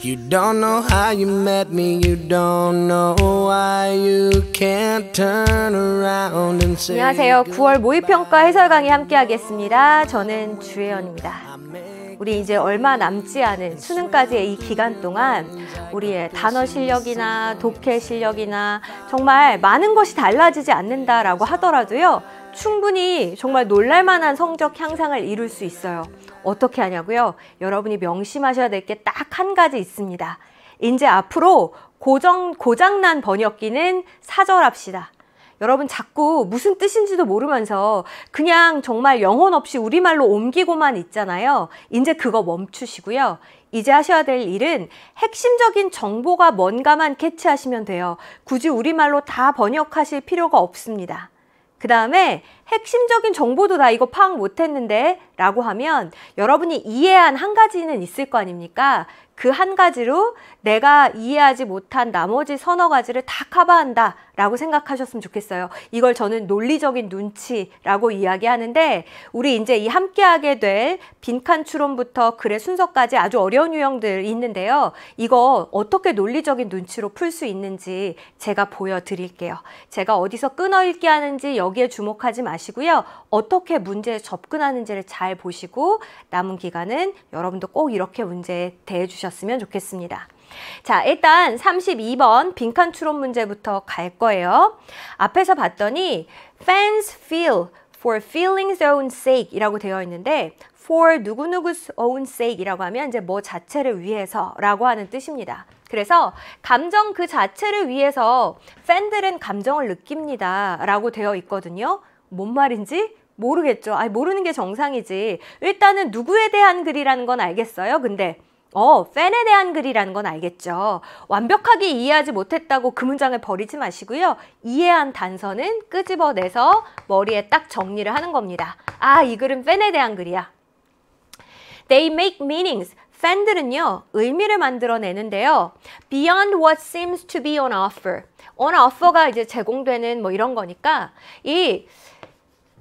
You don't know how you met me, you don't know why you can't turn around and say 안녕하세요. 9월 모의평가 해설 강의 함께 하겠습니다. 저는 주혜연입니다. 우리 이제 얼마 남지 않은 수능까지의 이 기간 동안 우리의 단어 실력이나 독해 실력이나 정말 많은 것이 달라지지 않는다라고 하더라도요. 충분히 정말 놀랄만한 성적 향상을 이룰 수 있어요. 어떻게 하냐고요? 여러분이 명심하셔야 될 게 딱 한 가지 있습니다. 이제 앞으로 고정, 고장난 번역기는 사절합시다. 여러분 자꾸 무슨 뜻인지도 모르면서 그냥 정말 영혼 없이 우리말로 옮기고만 있잖아요. 이제 그거 멈추시고요. 이제 하셔야 될 일은 핵심적인 정보가 뭔가만 캐치하시면 돼요. 굳이 우리말로 다 번역하실 필요가 없습니다. 그 다음에 핵심적인 정보도 나 이거 파악 못했는데 라고 하면 여러분이 이해한 한 가지는 있을 거 아닙니까? 그한 가지로 내가 이해하지 못한 나머지 서너 가지를 다 커버한다 라고 생각하셨으면 좋겠어요. 이걸 저는 논리적인 눈치라고 이야기하는데 우리 이제 이 함께하게 될 빈칸 추론부터 글의 순서까지 아주 어려운 유형들 있는데요. 이거 어떻게 논리적인 눈치로 풀 수 있는지 제가 보여드릴게요. 제가 어디서 끊어 읽기 하는지 여기에 주목하지 마시고요. 어떻게 문제에 접근하는지를 잘 보시고 남은 기간은 여러분도 꼭 이렇게 문제에 대해 주셨으면 보셨으면 좋겠습니다. 자, 일단 32번 빈칸 추론 문제부터 갈 거예요. 앞에서 봤더니 fans feel for feelings own sake 이라고 되어 있는데 for 누구누구's own sake 이라고 하면 이제 뭐 자체를 위해서 라고 하는 뜻입니다. 그래서 감정 그 자체를 위해서 팬들은 감정을 느낍니다 라고 되어 있거든요. 뭔 말인지 모르겠죠. 아니, 모르는 게 정상이지. 일단은 누구에 대한 글이라는 건 알겠어요. 근데 어, 팬에 대한 글이라는 건 알겠죠. 완벽하게 이해하지 못했다고 그 문장을 버리지 마시고요. 이해한 단서는 끄집어내서 머리에 딱 정리를 하는 겁니다. 아, 이 글은 팬에 대한 글이야. They make meanings. 팬들은요, 의미를 만들어내는데요. Beyond what seems to be on offer. on offer가 이제 제공되는 뭐 이런 거니까 이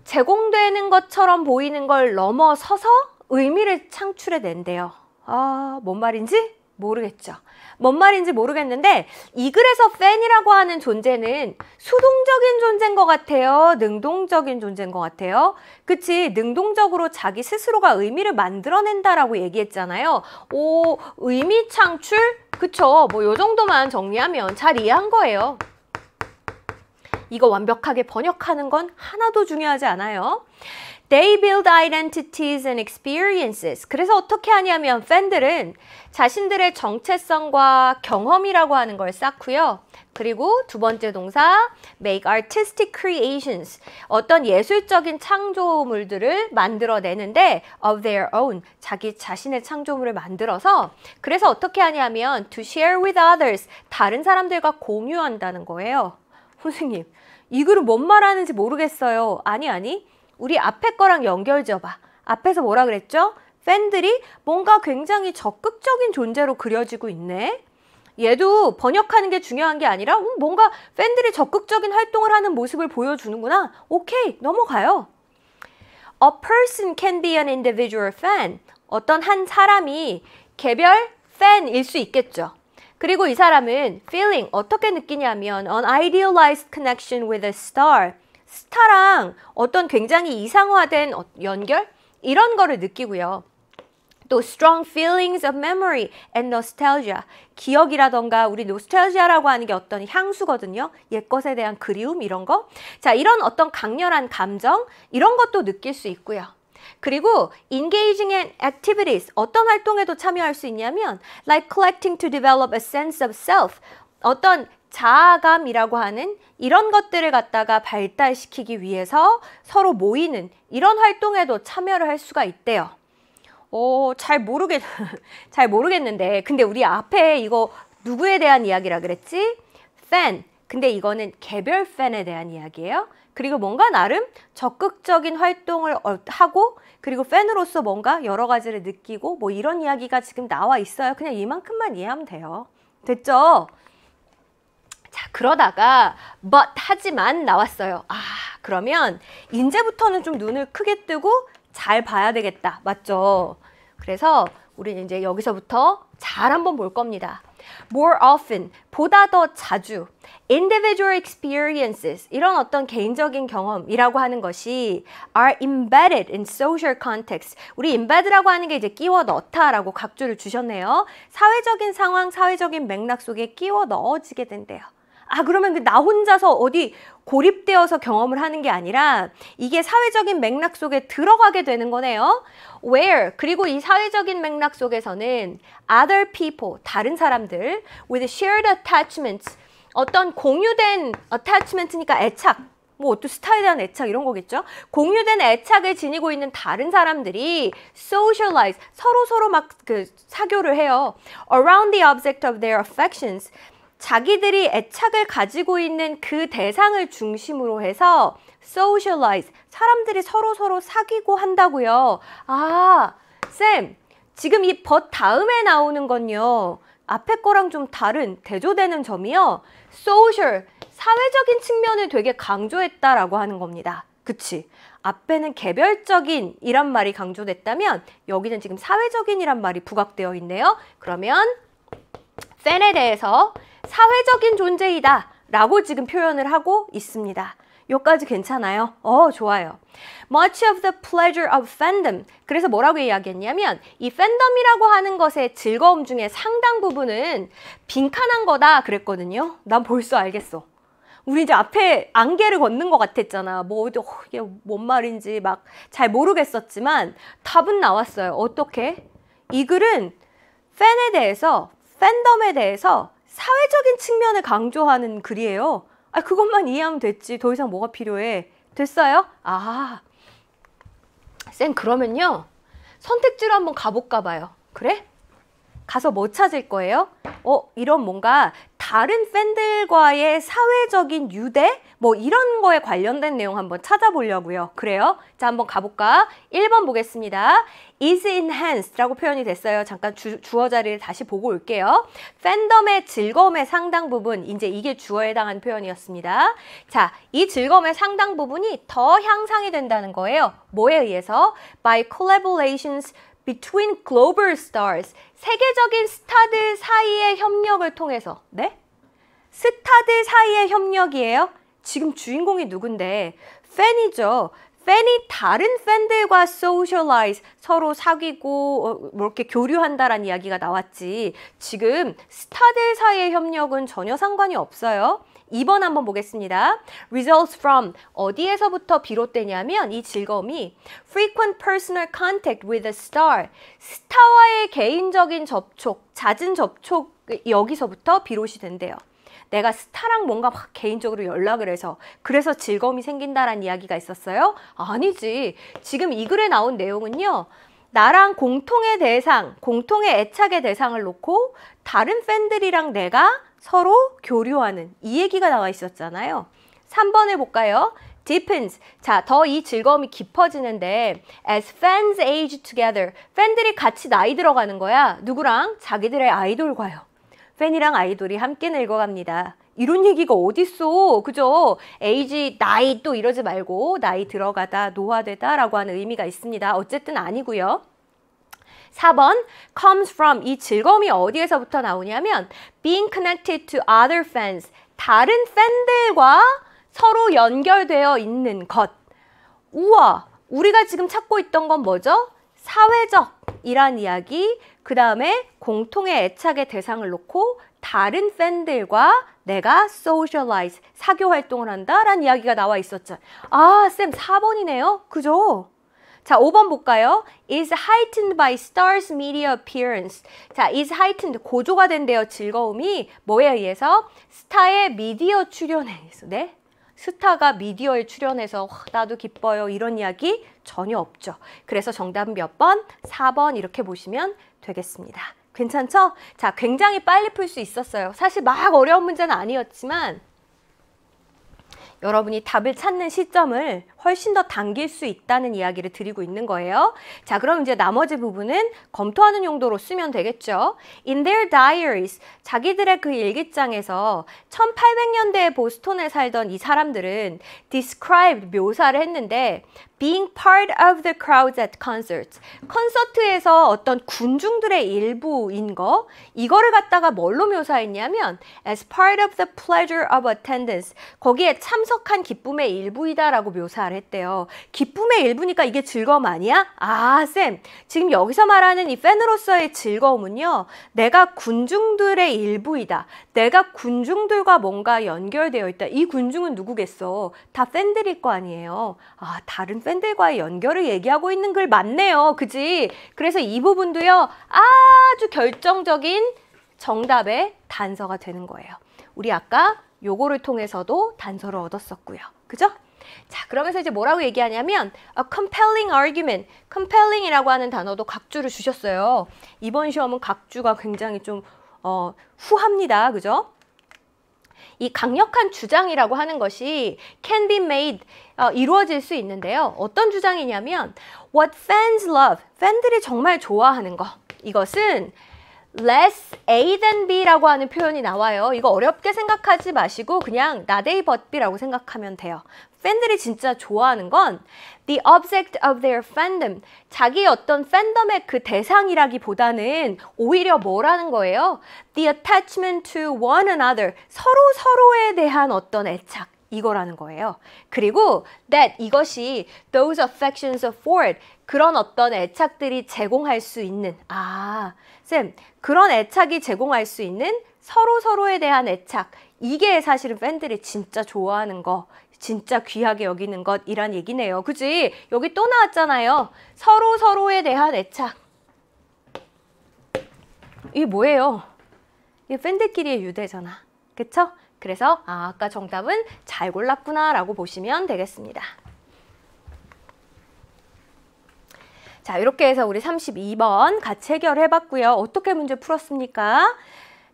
제공되는 것처럼 보이는 걸 넘어서서 의미를 창출해낸대요. 아, 뭔 말인지 모르겠죠. 뭔 말인지 모르겠는데 이 글에서 팬이라고 하는 존재는 수동적인 존재인 것 같아요. 능동적인 존재인 것 같아요. 그치 능동적으로 자기 스스로가 의미를 만들어낸다라고 얘기했잖아요. 오 의미 창출? 그쵸. 뭐요 정도만 정리하면 잘 이해한 거예요. 이거 완벽하게 번역하는 건 하나도 중요하지 않아요. They build identities and experiences. 그래서 어떻게 하냐면 팬들은 자신들의 정체성과 경험이라고 하는 걸 쌓고요. 그리고 두 번째 동사 make artistic creations 어떤 예술적인 창조물들을 만들어내는데 of their own 자기 자신의 창조물을 만들어서 그래서 어떻게 하냐면 to share with others 다른 사람들과 공유한다는 거예요. 선생님 이 글은 뭔 말하는지 모르겠어요. 아니 아니 우리 앞에 거랑 연결 지어봐. 앞에서 뭐라 그랬죠? 팬들이 뭔가 굉장히 적극적인 존재로 그려지고 있네. 얘도 번역하는 게 중요한 게 아니라 음, 뭔가 팬들이 적극적인 활동을 하는 모습을 보여주는구나. 오케이, 넘어가요. A person can be an individual fan. 어떤 한 사람이 개별 팬일 수 있겠죠. 그리고 이 사람은 feeling, 어떻게 느끼냐면 an idealized connection with a star. 스타랑 어떤 굉장히 이상화된 어, 연결 이런 거를 느끼고요. 또 strong feelings of memory and nostalgia 기억이라던가 우리 노스텔지아라고 하는 게 어떤 향수거든요 옛것에 대한 그리움 이런 거자 이런 어떤 강렬한 감정 이런 것도 느낄 수 있고요 그리고 engaging in activities 어떤 활동에도 참여할 수 있냐면 like collecting to develop a sense of self 어떤 자아감이라고 하는 이런 것들을 갖다가 발달시키기 위해서 서로 모이는 이런 활동에도 참여를 할 수가 있대요. 어, 잘 모르겠, 잘 모르겠는데. 근데 우리 앞에 이거 누구에 대한 이야기라 그랬지? 팬. 근데 이거는 개별 팬에 대한 이야기예요. 그리고 뭔가 나름 적극적인 활동을 어, 하고 그리고 팬으로서 뭔가 여러 가지를 느끼고 뭐 이런 이야기가 지금 나와 있어요. 그냥 이만큼만 이해하면 돼요. 됐죠? 자, 그러다가 but 하지만 나왔어요. 아, 그러면 이제부터는 좀 눈을 크게 뜨고 잘 봐야 되겠다. 맞죠? 그래서 우리는 이제 여기서부터 잘 한번 볼 겁니다. more often, 보다 더 자주, individual experiences, 이런 어떤 개인적인 경험이라고 하는 것이 are embedded in social context. 우리 embed라고 하는 게 이제 끼워 넣다라고 각주를 주셨네요. 사회적인 상황, 사회적인 맥락 속에 끼워 넣어지게 된대요. 아 그러면 그 나 혼자서 어디 고립되어서 경험을 하는 게 아니라 이게 사회적인 맥락 속에 들어가게 되는 거네요. Where 그리고 이 사회적인 맥락 속에서는 other people 다른 사람들 with shared attachments 어떤 공유된 attachment니까 애착 뭐 어떤 스타에 대한 애착 이런 거겠죠. 공유된 애착을 지니고 있는 다른 사람들이 socialize 서로 서로 막 그 사교를 해요. Around the object of their affections 자기들이 애착을 가지고 있는 그 대상을 중심으로 해서 socialize, 사람들이 서로 서로 사귀고 한다고요. 아, 쌤, 지금 이 b 다음에 나오는 건요. 앞에 거랑 좀 다른 대조되는 점이요. social, 사회적인 측면을 되게 강조했다라고 하는 겁니다. 그치? 앞에는 개별적인 이란 말이 강조됐다면 여기는 지금 사회적인이란 말이 부각되어 있네요. 그러면 팬에 대해서 사회적인 존재이다 라고 지금 표현을 하고 있습니다. 요까지 괜찮아요? 어, 좋아요. Much of the pleasure of fandom. 그래서 뭐라고 이야기했냐면 이 팬덤이라고 하는 것의 즐거움 중에 상당 부분은 빈칸한 거다 그랬거든요. 난 벌써 알겠어. 우리 이제 앞에 안개를 걷는 것 같았잖아. 뭐, 어, 이게 뭔 말인지 막 잘 모르겠었지만 답은 나왔어요. 어떻게? 이 글은 팬에 대해서, 팬덤에 대해서 사회적인 측면을 강조하는 글이에요. 아, 그것만 이해하면 됐지. 더 이상 뭐가 필요해. 됐어요? 아, 쌤 그러면요. 선택지로 한번 가볼까 봐요. 그래? 가서 뭐 찾을 거예요? 어, 이런 뭔가 다른 팬들과의 사회적인 유대? 뭐 이런 거에 관련된 내용 한번 찾아보려고요. 그래요? 자, 한번 가볼까? 1번 보겠습니다. is enhanced라고 표현이 됐어요. 잠깐 주, 주어 자리를 다시 보고 올게요. 팬덤의 즐거움의 상당 부분, 이제 이게 주어에 해당한 표현이었습니다. 자, 이 즐거움의 상당 부분이 더 향상이 된다는 거예요. 뭐에 의해서? By collaborations between global stars, 세계적인 스타들 사이의 협력을 통해서, 네? 스타들 사이의 협력이에요? 지금 주인공이 누군데? 팬이죠. 팬이 다른 팬들과 소셜라이 a 서로 사귀고 어, 뭐 이렇게 교류한다라는 이야기가 나왔지 지금 스타들 사이의 협력은 전혀 상관이 없어요. 2번 한번 보겠습니다. results from 어디에서부터 비롯되냐면 이 즐거움이 frequent personal contact with a star 스타와의 개인적인 접촉, 잦은 접촉 여기서부터 비롯이 된대요. 내가 스타랑 뭔가 막 개인적으로 연락을 해서 그래서 즐거움이 생긴다라는 이야기가 있었어요? 아니지. 지금 이 글에 나온 내용은요. 나랑 공통의 대상, 공통의 애착의 대상을 놓고 다른 팬들이랑 내가 서로 교류하는 이 얘기가 나와 있었잖아요. 3번을 볼까요? deepens. 자, 더 이 즐거움이 깊어지는데 as fans age together. 팬들이 같이 나이 들어가는 거야. 누구랑? 자기들의 아이돌과요. 팬이랑 아이돌이 함께 늙어갑니다. 이런 얘기가 어딨어. 그죠? 에이지, 나이 또 이러지 말고 나이 들어가다, 노화되다 라고 하는 의미가 있습니다. 어쨌든 아니고요. 4번 comes from 이 즐거움이 어디에서부터 나오냐면 being connected to other fans 다른 팬들과 서로 연결되어 있는 것 우와 우리가 지금 찾고 있던 건 뭐죠? 사회적 이란 이야기, 그 다음에 공통의 애착의 대상을 놓고 다른 팬들과 내가 소셜라이즈, 사교 활동을 한다라는 이야기가 나와 있었죠. 아, 쌤 4번이네요. 그죠? 자, 5번 볼까요? is heightened by stars media appearance. 자, is heightened 고조가 된대요. 즐거움이 뭐에 의해서 스타의 미디어 출연에 의해서. 네. 스타가 미디어에 출연해서 나도 기뻐요 이런 이야기 전혀 없죠. 그래서 정답 은몇 번? 4번 이렇게 보시면 되겠습니다. 괜찮죠? 자, 굉장히 빨리 풀 수 있었어요. 사실 막 어려운 문제는 아니었지만 여러분이 답을 찾는 시점을 훨씬 더 당길 수 있다는 이야기를 드리고 있는 거예요. 자, 그럼 이제 나머지 부분은 검토하는 용도로 쓰면 되겠죠. In their diaries, 자기들의 그 일기장에서 1800년대에 보스톤에 살던 이 사람들은 described, 묘사를 했는데 being part of the crowds at concerts. 콘서트에서 어떤 군중들의 일부인 거 이거를 갖다가 뭘로 묘사했냐면 as part of the pleasure of attendance. 거기에 참석한 기쁨의 일부이다라고 묘사를 했대요. 기쁨의 일부니까 이게 즐거움 아니야? 아, 쌤. 지금 여기서 말하는 이 팬으로서의 즐거움은요. 내가 군중들의 일부이다. 내가 군중들과 뭔가 연결되어 있다. 이 군중은 누구겠어? 다 팬들일 거 아니에요. 아, 다른 팬들과의 연결을 얘기하고 있는 글 맞네요. 그지? 그래서 이 부분도요. 아주 결정적인 정답의 단서가 되는 거예요. 우리 아까 요거를 통해서도 단서를 얻었었고요. 그죠? 자, 그러면서 이제 뭐라고 얘기하냐면 a compelling argument, compelling이라고 하는 단어도 각주를 주셨어요. 이번 시험은 각주가 굉장히 좀 어, 후합니다. 그죠? 이 강력한 주장이라고 하는 것이 can be made 어, 이루어질 수 있는데요. 어떤 주장이냐면 what fans love 팬들이 정말 좋아하는 거 이것은 less A than B라고 하는 표현이 나와요. 이거 어렵게 생각하지 마시고 그냥 not A but B라고 생각하면 돼요. 팬들이 진짜 좋아하는 건 the object of their fandom, 자기 어떤 팬덤의 그 대상이라기보다는 오히려 뭐라는 거예요? the attachment to one another, 서로 서로에 대한 어떤 애착. 이거라는 거예요. 그리고 that 이것이 those affections afford 그런 어떤 애착들이 제공할 수 있는 아, 쌤 그런 애착이 제공할 수 있는 서로 서로에 대한 애착 이게 사실은 팬들이 진짜 좋아하는 거 진짜 귀하게 여기는 것이란 얘기네요. 그지? 여기 또 나왔잖아요. 서로 서로에 대한 애착. 이게 뭐예요? 이게 팬들끼리의 유대잖아. 그쵸? 그래서 아, 아까 정답은 잘 골랐구나 라고 보시면 되겠습니다. 자 이렇게 해서 우리 32번 같이 해결해 봤고요. 어떻게 문제 풀었습니까?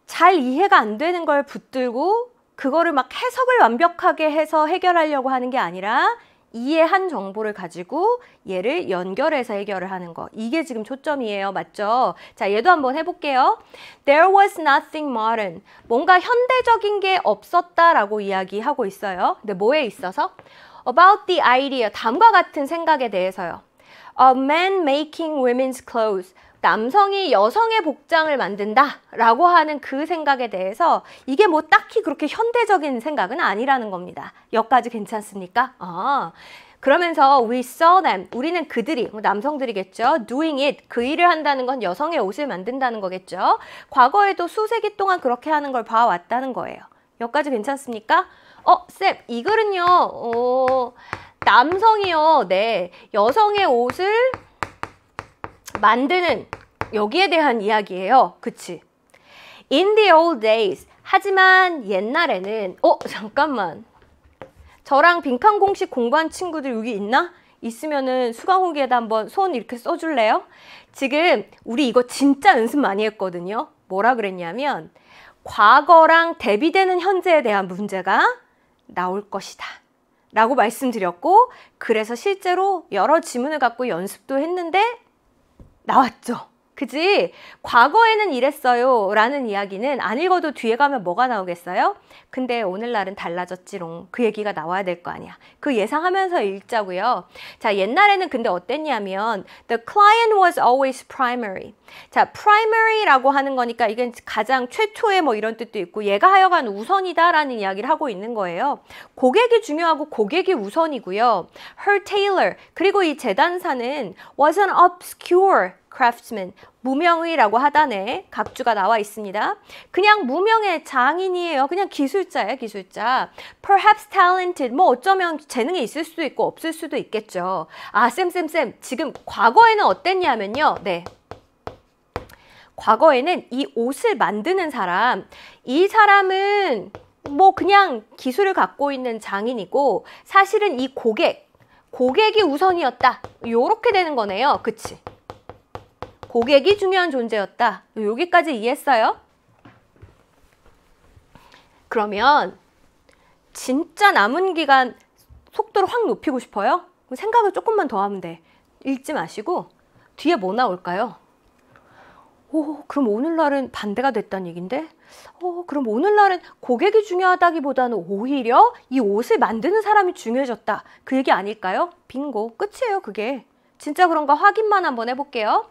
잘 이해가 안 되는 걸 붙들고 그거를 막 해석을 완벽하게 해서 해결하려고 하는 게 아니라 이해한 정보를 가지고 얘를 연결해서 해결을 하는 거. 이게 지금 초점이에요. 맞죠? 자, 얘도 한번 해볼게요. There was nothing modern. 뭔가 현대적인 게 없었다라고 이야기하고 있어요. 근데 뭐에 있어서? About the idea. 다음과 같은 생각에 대해서요. A man making women's clothes. 남성이 여성의 복장을 만든다라고 하는 그 생각에 대해서 이게 뭐 딱히 그렇게 현대적인 생각은 아니라는 겁니다. 여기까지 괜찮습니까? 아. 그러면서 we saw them 우리는 그들이 남성들이겠죠 doing it 그 일을 한다는 건 여성의 옷을 만든다는 거겠죠 과거에도 수세기 동안 그렇게 하는 걸 봐왔다는 거예요 여기까지 괜찮습니까? 어, 쌤, 이 글은요, 어, 남성이요, 네, 여성의 옷을 만드는 여기에 대한 이야기예요. 그치? In the old days. 하지만 옛날에는 어? 잠깐만. 저랑 빈칸 공식 공부한 친구들 여기 있나? 있으면은 수강 후기에다 한번 손 이렇게 써줄래요? 지금 우리 이거 진짜 연습 많이 했거든요. 뭐라 그랬냐면 과거랑 대비되는 현재에 대한 문제가 나올 것이다. 라고 말씀드렸고 그래서 실제로 여러 지문을 갖고 연습도 했는데 나왔죠. 그지? 과거에는 이랬어요. 라는 이야기는 안 읽어도 뒤에 가면 뭐가 나오겠어요? 근데 오늘날은 달라졌지롱. 그 얘기가 나와야 될 거 아니야. 그 예상하면서 읽자고요. 자, 옛날에는 근데 어땠냐면 the client was always primary. 자, primary라고 하는 거니까 이게 가장 최초의 뭐 이런 뜻도 있고 얘가 하여간 우선이다라는 이야기를 하고 있는 거예요. 고객이 중요하고 고객이 우선이고요. Her tailor 그리고 이 재단사는 was an obscure craftsman, 무명의라고 하다네 각주가 나와 있습니다. 그냥 무명의 장인이에요. 그냥 기술자예요, 기술자. perhaps talented, 뭐 어쩌면 재능이 있을 수도 있고 없을 수도 있겠죠. 아, 쌤쌤쌤, 지금 과거에는 어땠냐면요. 네. 과거에는 이 옷을 만드는 사람, 이 사람은 뭐 그냥 기술을 갖고 있는 장인이고 사실은 이 고객, 고객이 우선이었다. 요렇게 되는 거네요. 그치? 고객이 중요한 존재였다. 여기까지 이해했어요? 그러면 진짜 남은 기간 속도를 확 높이고 싶어요? 생각을 조금만 더 하면 돼. 읽지 마시고 뒤에 뭐 나올까요? 오, 그럼 오늘날은 반대가 됐다는 얘긴데? 어, 그럼 오늘날은 고객이 중요하다기보다는 오히려 이 옷을 만드는 사람이 중요해졌다. 그 얘기 아닐까요? 빙고. 끝이에요, 그게. 진짜 그런가 확인만 한번 해볼게요.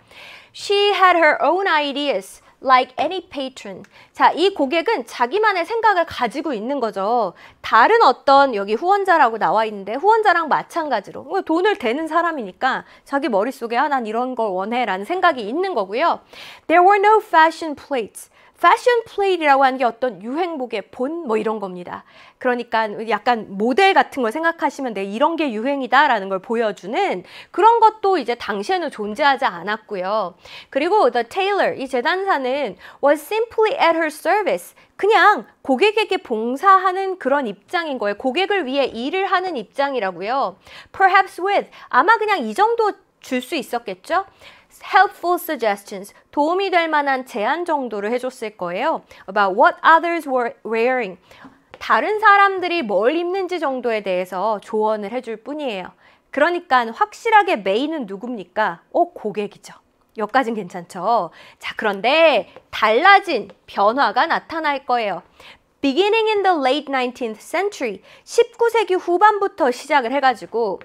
She had her own ideas. like any patron. 자, 이 고객은 자기만의 생각을 가지고 있는 거죠. 다른 어떤 여기 후원자라고 나와 있는데 후원자랑 마찬가지로 어, 돈을 대는 사람이니까 자기 머릿속에 아, 난 이런 걸 원해라는 생각이 있는 거고요. There were no fashion plates. 패션 플레이라고 하는 게 어떤 유행복의 본 뭐 이런 겁니다. 그러니까 약간 모델 같은 걸 생각하시면 내 네, 이런 게 유행이다라는 걸 보여주는 그런 것도 이제 당시에는 존재하지 않았고요. 그리고 The Tailor 이 재단사는 was simply at her service 그냥 고객에게 봉사하는 그런 입장인 거예요. 고객을 위해 일을 하는 입장이라고요. Perhaps with 아마 그냥 이 정도 줄 수 있었겠죠. helpful suggestions, 도움이 될 만한 제안 정도를 해줬을 거예요. About what others were wearing. 다른 사람들이 뭘 입는지 정도에 대해서 조언을 해줄 뿐이에요. 그러니까 확실하게 메인은 누굽니까? 어, 고객이죠. 여기까진 괜찮죠? 자, 그런데 달라진 변화가 나타날 거예요. Beginning in the late 19th century, 19세기 후반부터 시작을 해가지고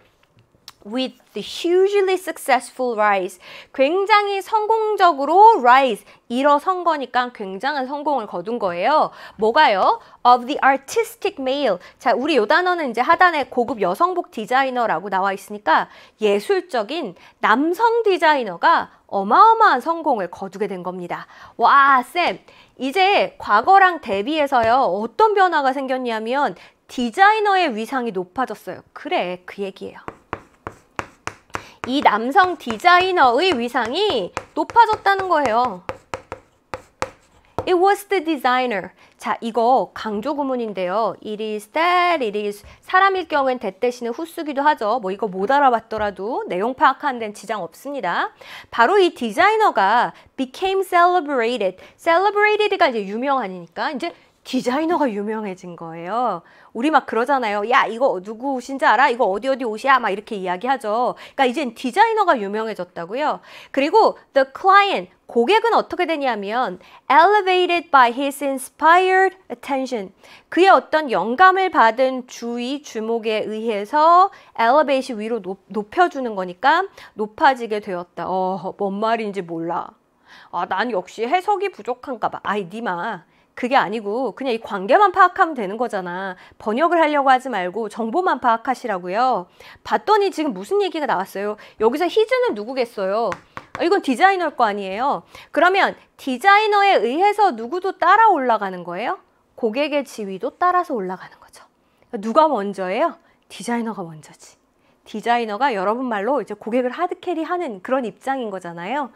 with the hugely successful rise. 굉장히 성공적으로 rise, 일어선 거니까 굉장한 성공을 거둔 거예요. 뭐가요? of the artistic male. 자, 우리 요 단어는 이제 하단에 고급 여성복 디자이너라고 나와 있으니까 예술적인 남성 디자이너가 어마어마한 성공을 거두게 된 겁니다. 와, 쌤. 이제 과거랑 대비해서요. 어떤 변화가 생겼냐면 디자이너의 위상이 높아졌어요. 그래, 그 얘기예요. 이 남성 디자이너의 위상이 높아졌다는 거예요. It was the designer. 자, 이거 강조 구문인데요. It is that, it is 사람일 경우엔 that 대신에 w h 기도 하죠. 뭐 이거 못 알아봤더라도 내용 파악 안된 지장 없습니다. 바로 이 디자이너가 became celebrated. celebrated가 이제 유명하니까 이제 디자이너가 유명해진 거예요. 우리 막 그러잖아요. 야 이거 누구 옷인지 알아? 이거 어디 어디 옷이야? 막 이렇게 이야기하죠. 그러니까 이젠 디자이너가 유명해졌다고요. 그리고 the client 고객은 어떻게 되냐면 elevated by his inspired attention 그의 어떤 영감을 받은 주의 주목에 의해서 elevate이 위로 높, 여주는 거니까 높아지게 되었다. 어, 뭔 말인지 몰라. 아, 난 역시 해석이 부족한가 봐. 아이, 니마. 그게 아니고 그냥 이 관계만 파악하면 되는 거잖아. 번역을 하려고 하지 말고 정보만 파악하시라고요. 봤더니 지금 무슨 얘기가 나왔어요. 여기서 히즈는 누구겠어요? 아, 이건 디자이너일 거 아니에요. 그러면 디자이너에 의해서 누구도 따라 올라가는 거예요? 고객의 지위도 따라서 올라가는 거죠. 누가 먼저예요? 디자이너가 먼저지. 디자이너가 여러분 말로 이제 고객을 하드캐리 하는 그런 입장인 거잖아요.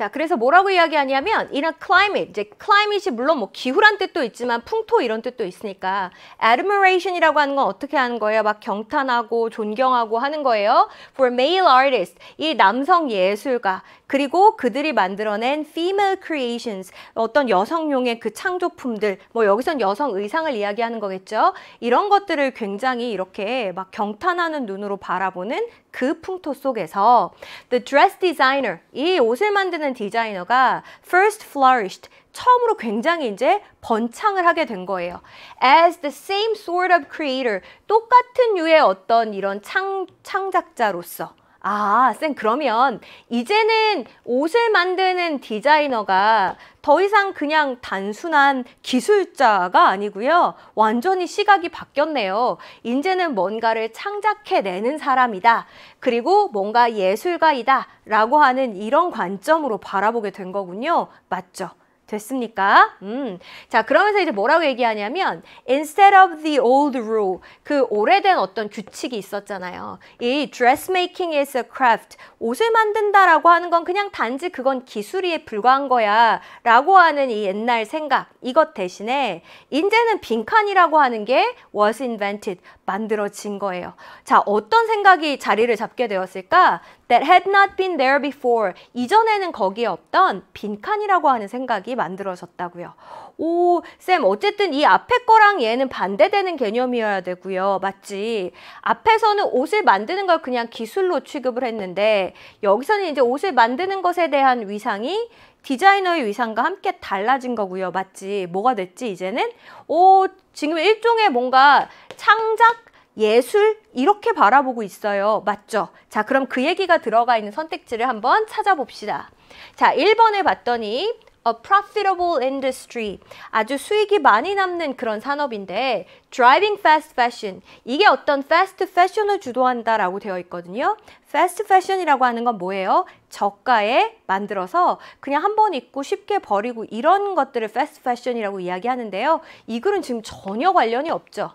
자, 그래서 뭐라고 이야기하냐면 이런 climate, 이제 climate이 물론 뭐 기후란 뜻도 있지만 풍토 이런 뜻도 있으니까 admiration이라고 하는 건 어떻게 하는 거예요? 막 경탄하고 존경하고 하는 거예요. For male artists, 이 남성 예술가 그리고 그들이 만들어낸 female creations, 어떤 여성용의 그 창조품들, 뭐 여기선 여성 의상을 이야기하는 거겠죠. 이런 것들을 굉장히 이렇게 막 경탄하는 눈으로 바라보는 그 풍토 속에서 the dress designer 이 옷을 만드는 디자이너가 first flourished 처음으로 굉장히 이제 번창을 하게 된 거예요. As the same sort of creator 똑같은 유의 어떤 이런 창, 창작자로서 아, 쌤 그러면 이제는 옷을 만드는 디자이너가 더 이상 그냥 단순한 기술자가 아니고요. 완전히 시각이 바뀌었네요. 이제는 뭔가를 창작해내는 사람이다. 그리고 뭔가 예술가이다 라고 하는 이런 관점으로 바라보게 된 거군요. 맞죠? 됐습니까? 음. 자, 그러면서 이제 뭐라고 얘기하냐면 instead of the old rule 그 오래된 어떤 규칙이 있었잖아요. 이 dressmaking is a craft 옷을 만든다라고 하는 건 그냥 단지 그건 기술에 이 불과한 거야라고 하는 이 옛날 생각 이것 대신에 이제는 빈칸이라고 하는 게 was invented 만들어진 거예요. 자, 어떤 생각이 자리를 잡게 되었을까? that had not been there before 이전에는 거기에 없던 빈칸이라고 하는 생각이 만들어졌다고요. 오, 쌤, 어쨌든 이 앞에 거랑 얘는 반대되는 개념이어야 되고요. 맞지? 앞에서는 옷을 만드는 걸 그냥 기술로 취급을 했는데 여기서는 이제 옷을 만드는 것에 대한 위상이 디자이너의 위상과 함께 달라진 거고요. 맞지? 뭐가 됐지? 이제는 오, 지금 일종의 뭔가 창작 예술 이렇게 바라보고 있어요. 맞죠? 자, 그럼 그 얘기가 들어가 있는 선택지를 한번 찾아봅시다. 자, 1번을 봤더니 a profitable industry. 아주 수익이 많이 남는 그런 산업인데 driving fast fashion. 이게 어떤 fast fashion을 주도한다라고 되어 있거든요. fast fashion이라고 하는 건 뭐예요? 저가에 만들어서 그냥 한 번 입고 쉽게 버리고 이런 것들을 fast fashion이라고 이야기하는데요. 이 글은 지금 전혀 관련이 없죠.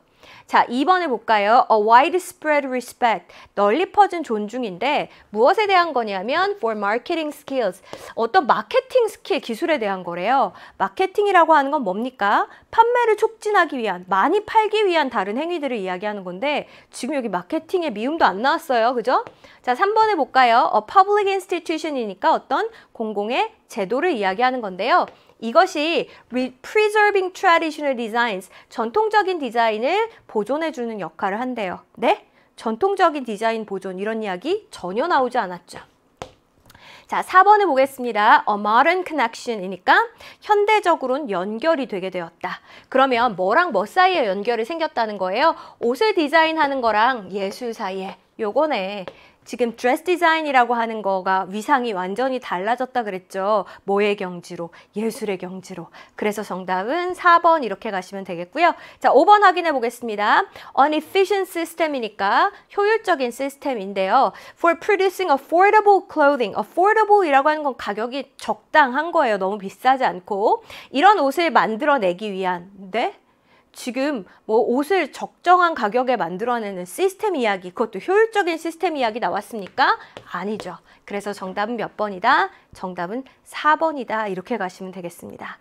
자, 2번을 볼까요? A widespread respect. 널리 퍼진 존중인데 무엇에 대한 거냐면 for marketing skills. 어떤 마케팅 스킬 기술에 대한 거래요. 마케팅이라고 하는 건 뭡니까? 판매를 촉진하기 위한, 많이 팔기 위한 다른 행위들을 이야기하는 건데 지금 여기 마케팅의 미움도 안 나왔어요. 그죠? 자, 3번에 볼까요? A public institution이니까 어떤 공공의 제도를 이야기하는 건데요. 이것이 preserving traditional designs, 전통적인 디자인을 보존해주는 역할을 한대요. 네? 전통적인 디자인 보존 이런 이야기 전혀 나오지 않았죠. 자, 4번을 보겠습니다. A modern connection이니까 현대적으로는 연결이 되게 되었다. 그러면 뭐랑 뭐 사이에 연결이 생겼다는 거예요? 옷을 디자인하는 거랑 예술 사이에 요거네. 지금 드레스 디자인이라고 하는 거가 위상이 완전히 달라졌다 그랬죠. 뭐의 경지로, 예술의 경지로. 그래서 정답은 4번 이렇게 가시면 되겠고요. 자, 5번 확인해 보겠습니다. An efficient system이니까 효율적인 시스템인데요. For producing affordable clothing. affordable이라고 하는 건 가격이 적당한 거예요. 너무 비싸지 않고. 이런 옷을 만들어내기 위한. 네? 지금 뭐 옷을 적정한 가격에 만들어내는 시스템 이야기 그것도 효율적인 시스템 이야기 나왔습니까? 아니죠. 그래서 정답은 몇 번이다? 정답은 4번이다. 이렇게 가시면 되겠습니다.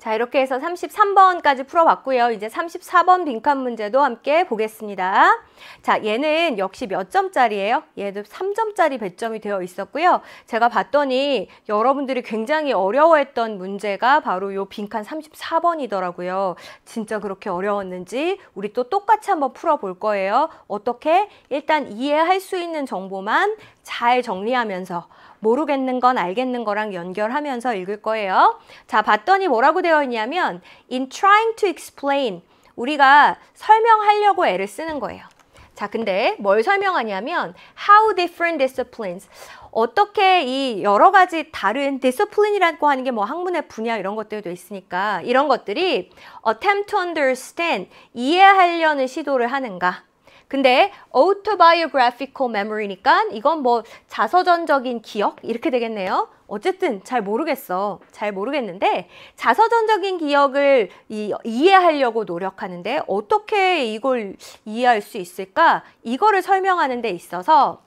자 이렇게 해서 33번까지 풀어봤고요. 이제 34번 빈칸 문제도 함께 보겠습니다. 자 얘는 역시 몇 점짜리예요? 얘도 3점짜리 배점이 되어 있었고요. 제가 봤더니 여러분들이 굉장히 어려워했던 문제가 바로 요 빈칸 34번이더라고요. 진짜 그렇게 어려웠는지 우리 또 똑같이 한번 풀어볼 거예요. 어떻게? 일단 이해할 수 있는 정보만 잘 정리하면서 모르겠는 건 알겠는 거랑 연결하면서 읽을 거예요. 자, 봤더니 뭐라고 되어 있냐면 in trying to explain 우리가 설명하려고 애를 쓰는 거예요. 자, 근데 뭘 설명하냐면 how different disciplines 어떻게 이 여러 가지 다른 discipline이라고 하는 게 뭐 학문의 분야 이런 것들도 있으니까 이런 것들이 attempt to understand 이해하려는 시도를 하는가 근데 autobiographical memory니까 이건 뭐 자서전적인 기억 이렇게 되겠네요. 어쨌든 잘 모르겠어. 잘 모르겠는데 자서전적인 기억을 이, 이해하려고 노력하는데 어떻게 이걸 이해할 수 있을까? 이거를 설명하는 데 있어서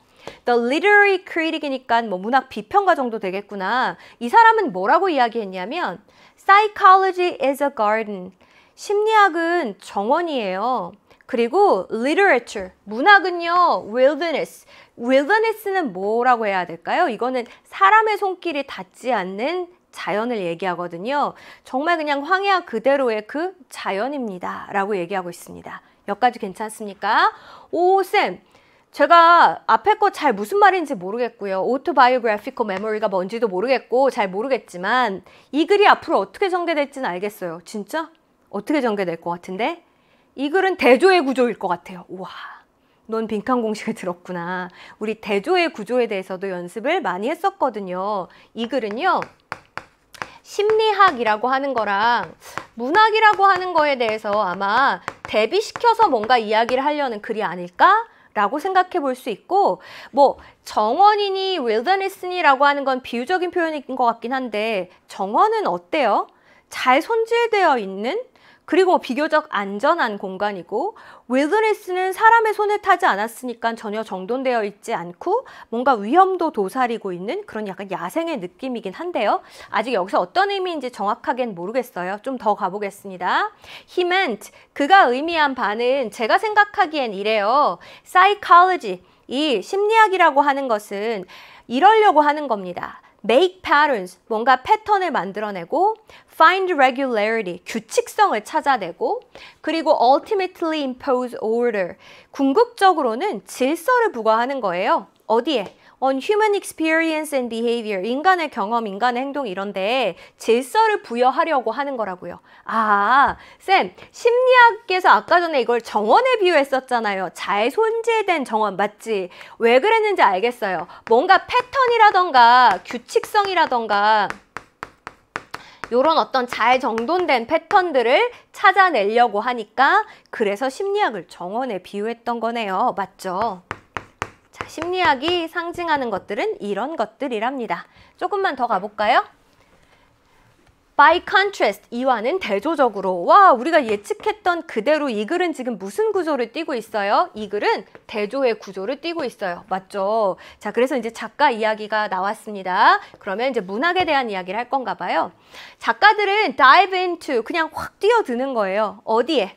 The literary critic이니까 뭐 문학 비평가 정도 되겠구나. 이 사람은 뭐라고 이야기했냐면 Psychology is a garden. 심리학은 정원이에요. 그리고 literature, 문학은요, wilderness. wilderness는 뭐라고 해야 될까요? 이거는 사람의 손길이 닿지 않는 자연을 얘기하거든요. 정말 그냥 황야 그대로의 그 자연입니다. 라고 얘기하고 있습니다. 여기까지 괜찮습니까? 오, 쌤. 제가 앞에 거 잘 무슨 말인지 모르겠고요. 오토바이오그래피코 메모리가 뭔지도 모르겠고 잘 모르겠지만 이 글이 앞으로 어떻게 전개될지는 알겠어요. 진짜? 어떻게 전개될 것 같은데? 이 글은 대조의 구조일 것 같아요. 우와. 넌 빈칸 공식을 들었구나. 우리 대조의 구조에 대해서도 연습을 많이 했었거든요. 이 글은요. 심리학이라고 하는 거랑 문학이라고 하는 거에 대해서 아마 대비시켜서 뭔가 이야기를 하려는 글이 아닐까? 라고 생각해 볼 수 있고 뭐 정원이니 웰더니스니라고 하는 건 비유적인 표현인 것 같긴 한데 정원은 어때요? 잘 손질되어 있는 그리고 비교적 안전한 공간이고 웨드니스는 사람의 손을 타지 않았으니까 전혀 정돈되어 있지 않고 뭔가 위험도 도사리고 있는 그런 약간 야생의 느낌이긴 한데요. 아직 여기서 어떤 의미인지 정확하게는 모르겠어요. 좀 더 가보겠습니다. He meant 그가 의미한 바는 제가 생각하기엔 이래요. Psychology 이 심리학이라고 하는 것은 이러려고 하는 겁니다. make patterns, 뭔가 패턴을 만들어내고 find regularity, 규칙성을 찾아내고 그리고 ultimately impose order, 궁극적으로는 질서를 부과하는 거예요. 어디에? on human experience and behavior, 인간의 경험, 인간의 행동 이런데 질서를 부여하려고 하는 거라고요. 아, 쌤, 심리학에서 아까 전에 이걸 정원에 비유했었잖아요. 잘 손질된 정원 맞지? 왜 그랬는지 알겠어요. 뭔가 패턴이라던가 규칙성이라던가 요런 어떤 잘 정돈된 패턴들을 찾아내려고 하니까 그래서 심리학을 정원에 비유했던 거네요. 맞죠? 심리학이 상징하는 것들은 이런 것들이랍니다. 조금만 더 가볼까요? By contrast, 이와는 대조적으로 와 우리가 예측했던 그대로 이 글은 지금 무슨 구조를 띄고 있어요? 이 글은 대조의 구조를 띄고 있어요. 맞죠? 자 그래서 이제 작가 이야기가 나왔습니다. 그러면 이제 문학에 대한 이야기를 할 건가 봐요. 작가들은 dive into 그냥 확 뛰어드는 거예요. 어디에?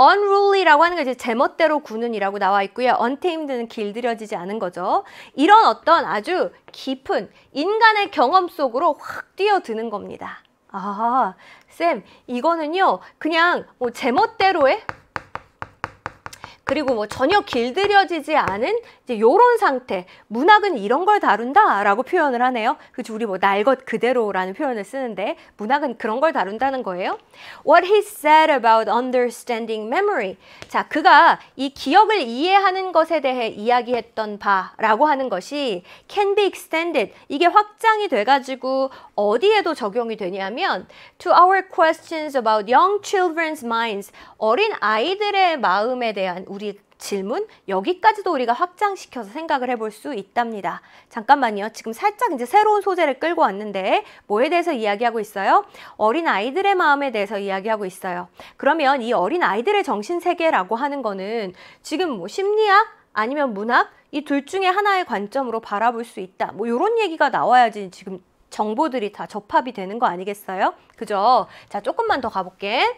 unruly라고 하는 게 이제 제멋대로 구는이라고 나와 있고요. untamed는 길들여지지 않은 거죠. 이런 어떤 아주 깊은 인간의 경험 속으로 확 뛰어드는 겁니다. 아, 쌤, 이거는요, 그냥 뭐 제멋대로의 그리고 뭐 전혀 길들여지지 않은 이제 요런 상태, 문학은 이런 걸 다룬다라고 표현을 하네요. 그치 우리 뭐 날 것 그대로라는 표현을 쓰는데 문학은 그런 걸 다룬다는 거예요. What he said about understanding memory. 자, 그가 이 기억을 이해하는 것에 대해 이야기했던 바라고 하는 것이 can be extended. 이게 확장이 돼 가지고 어디에도 적용이 되냐면 to our questions about young children's minds. 어린 아이들의 마음에 대한 우리 질문 여기까지도 우리가 확장시켜서 생각을 해볼 수 있답니다. 잠깐만요. 지금 살짝 이제 새로운 소재를 끌고 왔는데 뭐에 대해서 이야기하고 있어요? 어린 아이들의 마음에 대해서 이야기하고 있어요. 그러면 이 어린 아이들의 정신세계라고 하는 거는 지금 뭐 심리학 아니면 문학 이 둘 중에 하나의 관점으로 바라볼 수 있다. 뭐 이런 얘기가 나와야지 지금 정보들이 다 접합이 되는 거 아니겠어요? 그죠? 자 조금만 더 가볼게.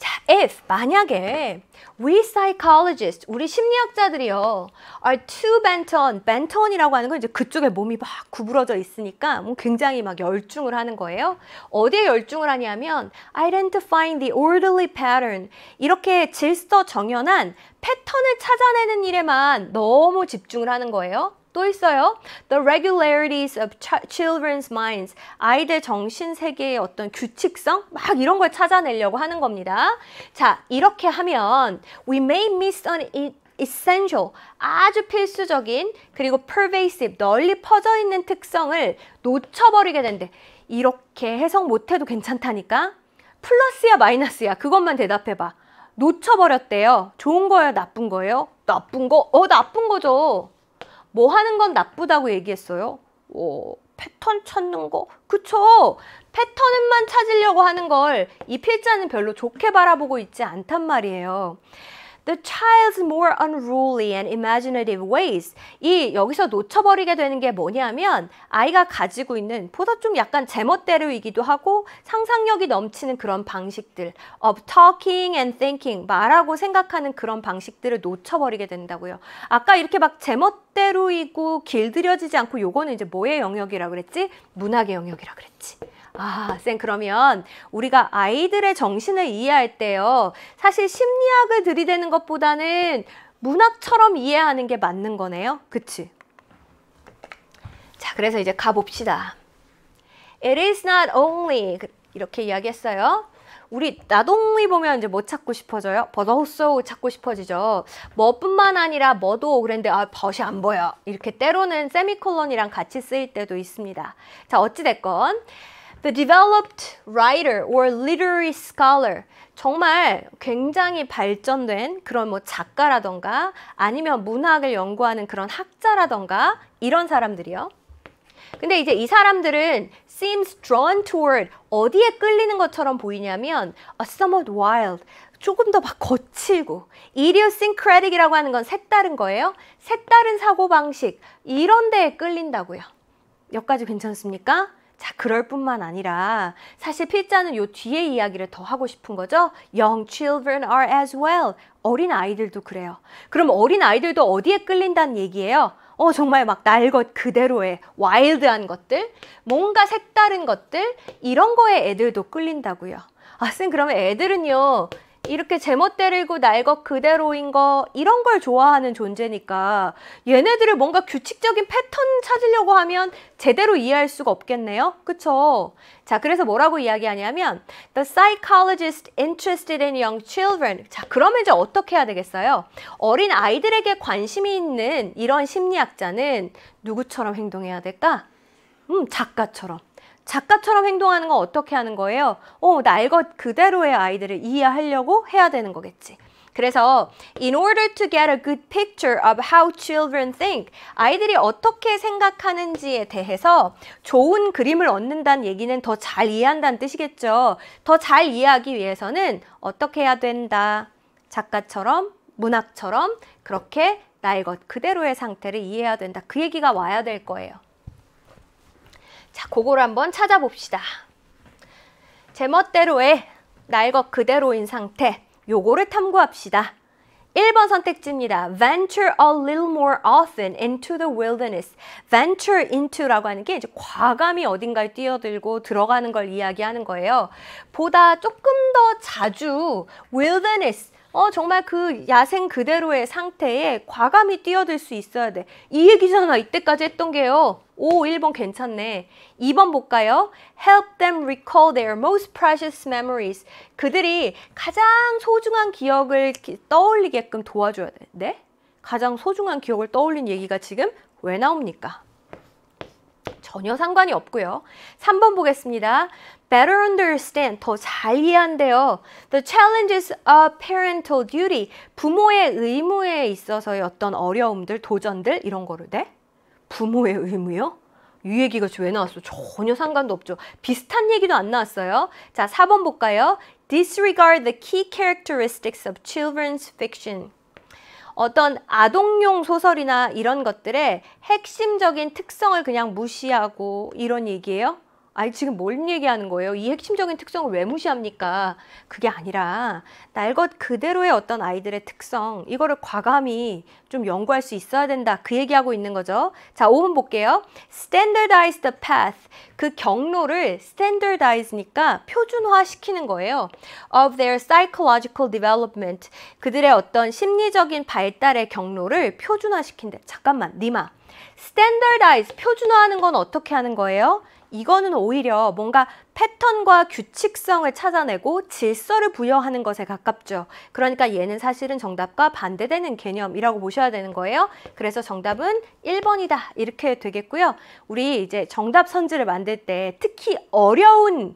자, if 만약에 We psychologists, 우리 심리학자들이요. are too bent on, bent on이라고 하는 건 이제 그쪽에 몸이 막 구부러져 있으니까 뭐 굉장히 막 열중을 하는 거예요. 어디에 열중을 하냐면 identifying the orderly pattern, 이렇게 질서 정연한 패턴을 찾아내는 일에만 너무 집중을 하는 거예요. 또 있어요. The regularities of children's minds. 아이들 정신 세계의 어떤 규칙성 막 이런 걸 찾아내려고 하는 겁니다. 자, 이렇게 하면 we may miss on e-, essential, 아주 필수적인 그리고 pervasive, 널리 퍼져 있는 특성을 놓쳐버리게 된대. 이렇게 해석 못해도 괜찮다니까? 플러스야 마이너스야 그것만 대답해봐. 놓쳐버렸대요. 좋은 거예요? 나쁜 거예요? 나쁜 거? 어 나쁜 거죠. 뭐 하는 건 나쁘다고 얘기했어요? 오, 어, 패턴 찾는 거? 그쵸? 패턴만 찾으려고 하는 걸 이 필자는 별로 좋게 바라보고 있지 않단 말이에요. the child's more unruly and imaginative ways. 이 여기서 놓쳐버리게 되는 게 뭐냐면 아이가 가지고 있는 보다 좀 약간 제멋대로이기도 하고 상상력이 넘치는 그런 방식들 of talking and thinking 말하고 생각하는 그런 방식들을 놓쳐버리게 된다고요. 아까 이렇게 막 제멋대로이고 길들여지지 않고 요거는 이제 뭐의 영역이라 그랬지? 문학의 영역이라 그랬지. 아, 쌤 그러면 우리가 아이들의 정신을 이해할 때요. 사실 심리학을 들이대는 것보다는 문학처럼 이해하는 게 맞는 거네요. 그치? 자, 그래서 이제 가봅시다. It is not only 이렇게 이야기했어요. 우리 나동이 보면 이제 뭐 찾고 싶어져요? but also 찾고 싶어지죠. 뭐뿐만 아니라 뭐도 그랬는데 아 벗이 안 보여. 이렇게 때로는 세미콜론이랑 같이 쓰일 때도 있습니다. 자 어찌됐건 The developed writer or literary scholar. 정말 굉장히 발전된 그런 뭐 작가라던가 아니면 문학을 연구하는 그런 학자라던가 이런 사람들이요. 근데 이제 이 사람들은 seems drawn toward 어디에 끌리는 것처럼 보이냐면 a somewhat wild 조금 더 막 거칠고 idiosyncratic이라고 하는 건 색다른 거예요. 색다른 사고방식 이런 데에 끌린다고요. 여기까지 괜찮습니까? 자, 그럴 뿐만 아니라 사실 필자는 요 뒤에 이야기를 더 하고 싶은 거죠. Young children are as well. 어린 아이들도 그래요. 그럼 어린 아이들도 어디에 끌린다는 얘기예요? 어, 정말 막 날 것 그대로의 와일드한 것들, 뭔가 색다른 것들, 이런 거에 애들도 끌린다고요. 아, 쌤, 그러면 애들은요, 이렇게 제멋대로이고 날 것 그대로인 거 이런 걸 좋아하는 존재니까 얘네들을 뭔가 규칙적인 패턴 찾으려고 하면 제대로 이해할 수가 없겠네요. 그쵸? 자, 그래서 뭐라고 이야기하냐면 The psychologist interested in young children 자, 그러면 이제 어떻게 해야 되겠어요? 어린 아이들에게 관심이 있는 이런 심리학자는 누구처럼 행동해야 될까? 음, 작가처럼. 작가처럼 행동하는 건 어떻게 하는 거예요? 어, 날것 그대로의 아이들을 이해하려고 해야 되는 거겠지. 그래서 in order to get a good picture of how children think 아이들이 어떻게 생각하는지에 대해서 좋은 그림을 얻는다는 얘기는 더 잘 이해한다는 뜻이겠죠. 더 잘 이해하기 위해서는 어떻게 해야 된다. 작가처럼 문학처럼 그렇게 나의 것 그대로의 상태를 이해해야 된다. 그 얘기가 와야 될 거예요. 자, 그걸 한번 찾아봅시다. 제멋대로의 날 것 그대로인 상태, 요거를 탐구합시다. 1번 선택지입니다. Venture a little more often into the wilderness. Venture into라고 하는 게 이제 과감히 어딘가에 뛰어들고 들어가는 걸 이야기하는 거예요. 보다 조금 더 자주 wilderness, 어, 정말 그 야생 그대로의 상태에 과감히 뛰어들 수 있어야 돼. 이 얘기잖아. 이때까지 했던 게요. 오, 1번 괜찮네. 2번 볼까요? Help them recall their most precious memories. 그들이 가장 소중한 기억을 떠올리게끔 도와줘야 돼. 네? 가장 소중한 기억을 떠올린 얘기가 지금 왜 나옵니까? 전혀 상관이 없고요. 3번 보겠습니다. better understand, 더 잘 이해한대요. The challenges of parental duty, 부모의 의무에 있어서의 어떤 어려움들, 도전들 이런 거를 돼? 네? 부모의 의무요? 이 얘기가 지금 왜 나왔어? 전혀 상관도 없죠. 비슷한 얘기도 안 나왔어요. 자, 4번 볼까요? Disregard the key characteristics of children's fiction. 어떤 아동용 소설이나 이런 것들의 핵심적인 특성을 그냥 무시하고 이런 얘기예요. 아니 지금 뭘 얘기하는 거예요? 이 핵심적인 특성을 왜 무시합니까? 그게 아니라 날 것 그대로의 어떤 아이들의 특성 이거를 과감히 좀 연구할 수 있어야 된다 그 얘기하고 있는 거죠. 자 5분 볼게요. Standardize the path 그 경로를 standardize니까 표준화시키는 거예요. Of their psychological development 그들의 어떤 심리적인 발달의 경로를 표준화시킨대. 잠깐만 니마 standardize 표준화하는 건 어떻게 하는 거예요? 이거는 오히려 뭔가 패턴과 규칙성을 찾아내고 질서를 부여하는 것에 가깝죠. 그러니까 얘는 사실은 정답과 반대되는 개념이라고 보셔야 되는 거예요. 그래서 정답은 1번이다 이렇게 되겠고요. 우리 이제 정답 선지를 만들 때 특히 어려운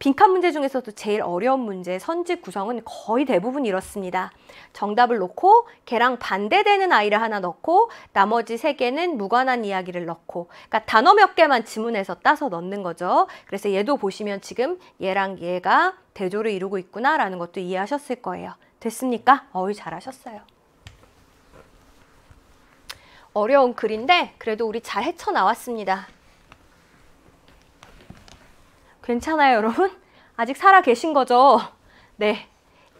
빈칸 문제 중에서도 제일 어려운 문제 선지 구성은 거의 대부분 이렇습니다. 정답을 놓고 걔랑 반대되는 아이를 하나 넣고 나머지 세 개는 무관한 이야기를 넣고 그러니까 단어 몇 개만 지문에서 따서 넣는 거죠. 그래서 얘도 보시면 지금 얘랑 얘가 대조를 이루고 있구나라는 것도 이해하셨을 거예요. 됐습니까? 어이 잘하셨어요. 어려운 글인데 그래도 우리 잘 헤쳐나왔습니다. 괜찮아요, 여러분? 아직 살아 계신 거죠? 네.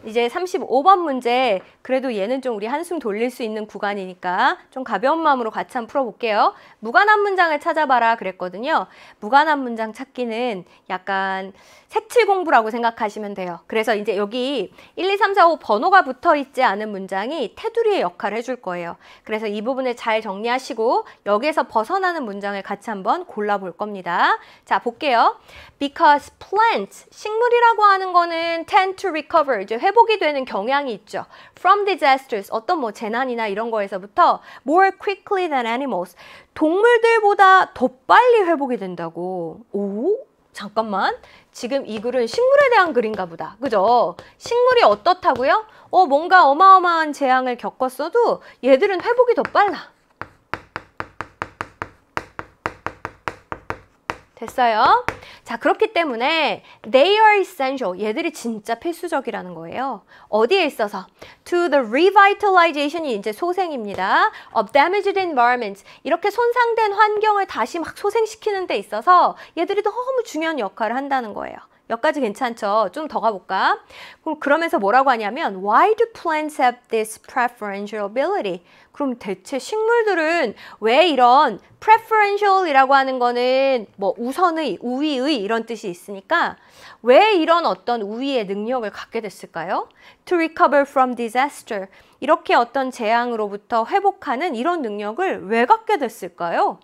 이제 35번 문제 그래도 얘는 좀 우리 한숨 돌릴 수 있는 구간이니까 좀 가벼운 마음으로 같이 한번 풀어볼게요. 무관한 문장을 찾아봐라 그랬거든요. 무관한 문장 찾기는 약간 색칠 공부라고 생각하시면 돼요. 그래서 이제 여기 1, 2, 3, 4, 5 번호가 붙어 있지 않은 문장이 테두리의 역할을 해줄 거예요. 그래서 이 부분을 잘 정리하시고 여기에서 벗어나는 문장을 같이 한번 골라볼 겁니다. 자, 볼게요. Because plants, 식물이라고 하는 거는 tend to recover, 이제 회복이 되는 경향이 있죠. From disasters, 어떤 뭐 재난이나 이런 거에서부터 more quickly than animals, 동물들보다 더 빨리 회복이 된다고. 오? 잠깐만 지금 이 글은 식물에 대한 글인가 보다. 그죠? 식물이 어떻다고요? 어, 뭔가 어마어마한 재앙을 겪었어도 얘들은 회복이 더 빨라. 됐어요? 자, 그렇기 때문에 they are essential. 얘들이 진짜 필수적이라는 거예요. 어디에 있어서? To the revitalization이 이제 소생입니다. of damaged environments. 이렇게 손상된 환경을 다시 막 소생시키는 데 있어서 얘들이 너무 중요한 역할을 한다는 거예요. 여기까지 괜찮죠? 좀 더 가볼까? 그럼 그러면서 뭐라고 하냐면 Why do plants have this preferential ability? 그럼 대체 식물들은 왜 이런 preferential이라고 하는 거는 뭐 우선의, 우위의 이런 뜻이 있으니까 왜 이런 어떤 우위의 능력을 갖게 됐을까요? To recover from disaster. 이렇게 어떤 재앙으로부터 회복하는 이런 능력을 왜 갖게 됐을까요?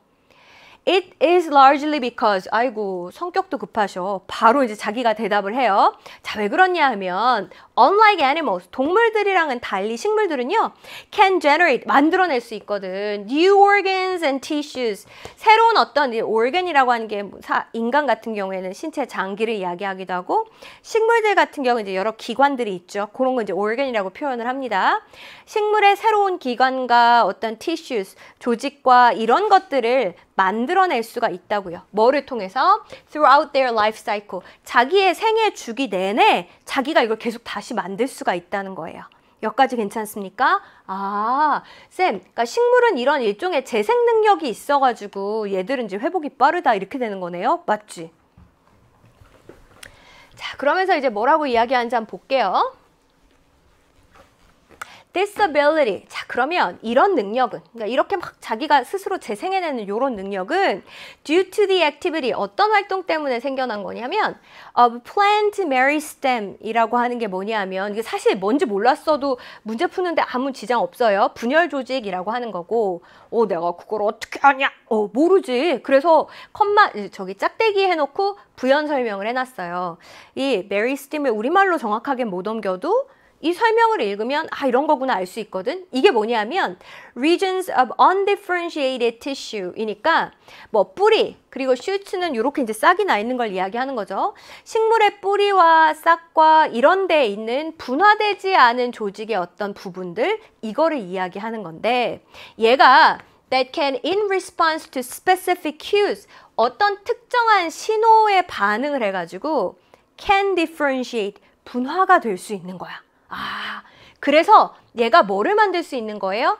It is largely because 아이고 성격도 급하셔. 바로 이제 자기가 대답을 해요. 자왜 그러냐 하면 unlike animals 동물들이랑은 달리 식물들은요 can generate 만들어낼 수 있거든. New organs and tissues 새로운 어떤 organ이라고 하는 게 뭐 인간 같은 경우에는 신체 장기를 이야기하기도 하고 식물들 같은 경우 는 이제 여러 기관들이 있죠. 그런 거 이제 organ이라고 표현을 합니다. 식물의 새로운 기관과 어떤 tissues 조직과 이런 것들을 만들어낼 수가 있다고요. 뭐를 통해서? Throughout their life cycle. 자기의 생애 주기 내내 자기가 이걸 계속 다시 만들 수가 있다는 거예요. 여기까지 괜찮습니까? 아, 쌤, 그러니까 식물은 이런 일종의 재생 능력이 있어가지고 얘들은 이제 회복이 빠르다 이렇게 되는 거네요. 맞지? 자, 그러면서 이제 뭐라고 이야기하는지 한번 볼게요. disability. 자, 그러면 이런 능력은, 그러니까 이렇게 막 자기가 스스로 재생해내는 요런 능력은 due to the activity, 어떤 활동 때문에 생겨난 거냐면 of plant Mary stem이라고 하는 게 뭐냐면 이게 사실 뭔지 몰랐어도 문제 푸는데 아무 지장 없어요. 분열 조직이라고 하는 거고, 어, 내가 그걸 어떻게 하냐? 어, 모르지. 그래서 컴마, 저기 짝대기 해놓고 부연 설명을 해놨어요. 이 Mary stem을 우리말로 정확하게 못 옮겨도 이 설명을 읽으면 아 이런 거구나 알 수 있거든. 이게 뭐냐면 regions of undifferentiated tissue이니까 뭐 뿌리 그리고 슈츠는 이렇게 이제 싹이 나 있는 걸 이야기하는 거죠. 식물의 뿌리와 싹과 이런 데 있는 분화되지 않은 조직의 어떤 부분들 이거를 이야기하는 건데 얘가 that can in response to specific cues 어떤 특정한 신호에 반응을 해가지고 can differentiate 분화가 될 수 있는 거야. 아, 그래서 얘가 뭐를 만들 수 있는 거예요?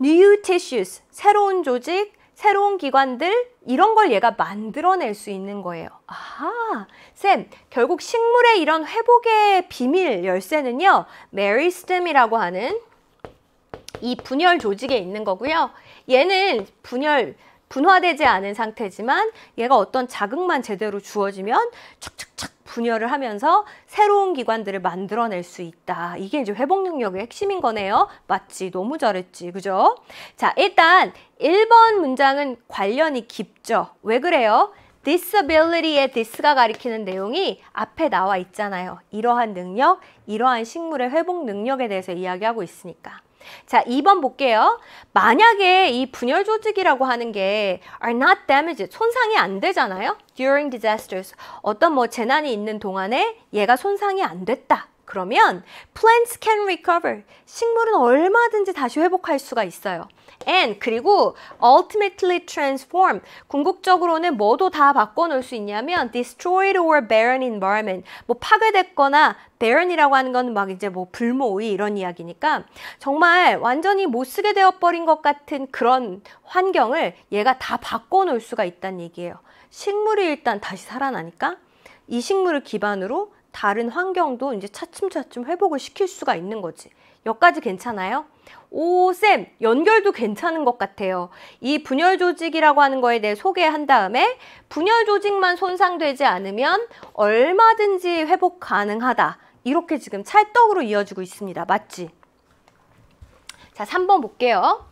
new tissues, 새로운 조직, 새로운 기관들 이런 걸 얘가 만들어낼 수 있는 거예요. 아하, 쌤, 결국 식물의 이런 회복의 비밀 열쇠는요. 메리스템이라고 하는 이 분열 조직에 있는 거고요. 얘는 분열, 분화되지 않은 상태지만 얘가 어떤 자극만 제대로 주어지면 촉촉 착 분열을 하면서 새로운 기관들을 만들어낼 수 있다. 이게 이제 회복 능력의 핵심인 거네요. 맞지? 너무 잘했지. 그죠? 자, 일단 1번 문장은 관련이 깊죠. 왜 그래요? disability의 this가 가리키는 내용이 앞에 나와 있잖아요. 이러한 능력, 이러한 식물의 회복 능력에 대해서 이야기하고 있으니까. 자, 2번 볼게요. 만약에 이 분열 조직이라고 하는 게 are not damaged, 손상이 안 되잖아요. during disasters, 어떤 뭐 재난이 있는 동안에 얘가 손상이 안 됐다. 그러면 plants can recover. 식물은 얼마든지 다시 회복할 수가 있어요. and 그리고 ultimately transform 궁극적으로는 뭐도 다 바꿔놓을 수 있냐면 destroyed or barren environment 뭐 파괴됐거나 barren이라고 하는 건 막 이제 뭐 불모의 이런 이야기니까 정말 완전히 못 쓰게 되어버린 것 같은 그런 환경을 얘가 다 바꿔놓을 수가 있다는 얘기예요 식물이 일단 다시 살아나니까 이 식물을 기반으로 다른 환경도 이제 차츰차츰 회복을 시킬 수가 있는 거지. 여기까지 괜찮아요? 오, 쌤, 연결도 괜찮은 것 같아요. 이 분열 조직이라고 하는 거에 대해 소개한 다음에 분열 조직만 손상되지 않으면 얼마든지 회복 가능하다. 이렇게 지금 찰떡으로 이어지고 있습니다. 맞지? 자, 3번 볼게요.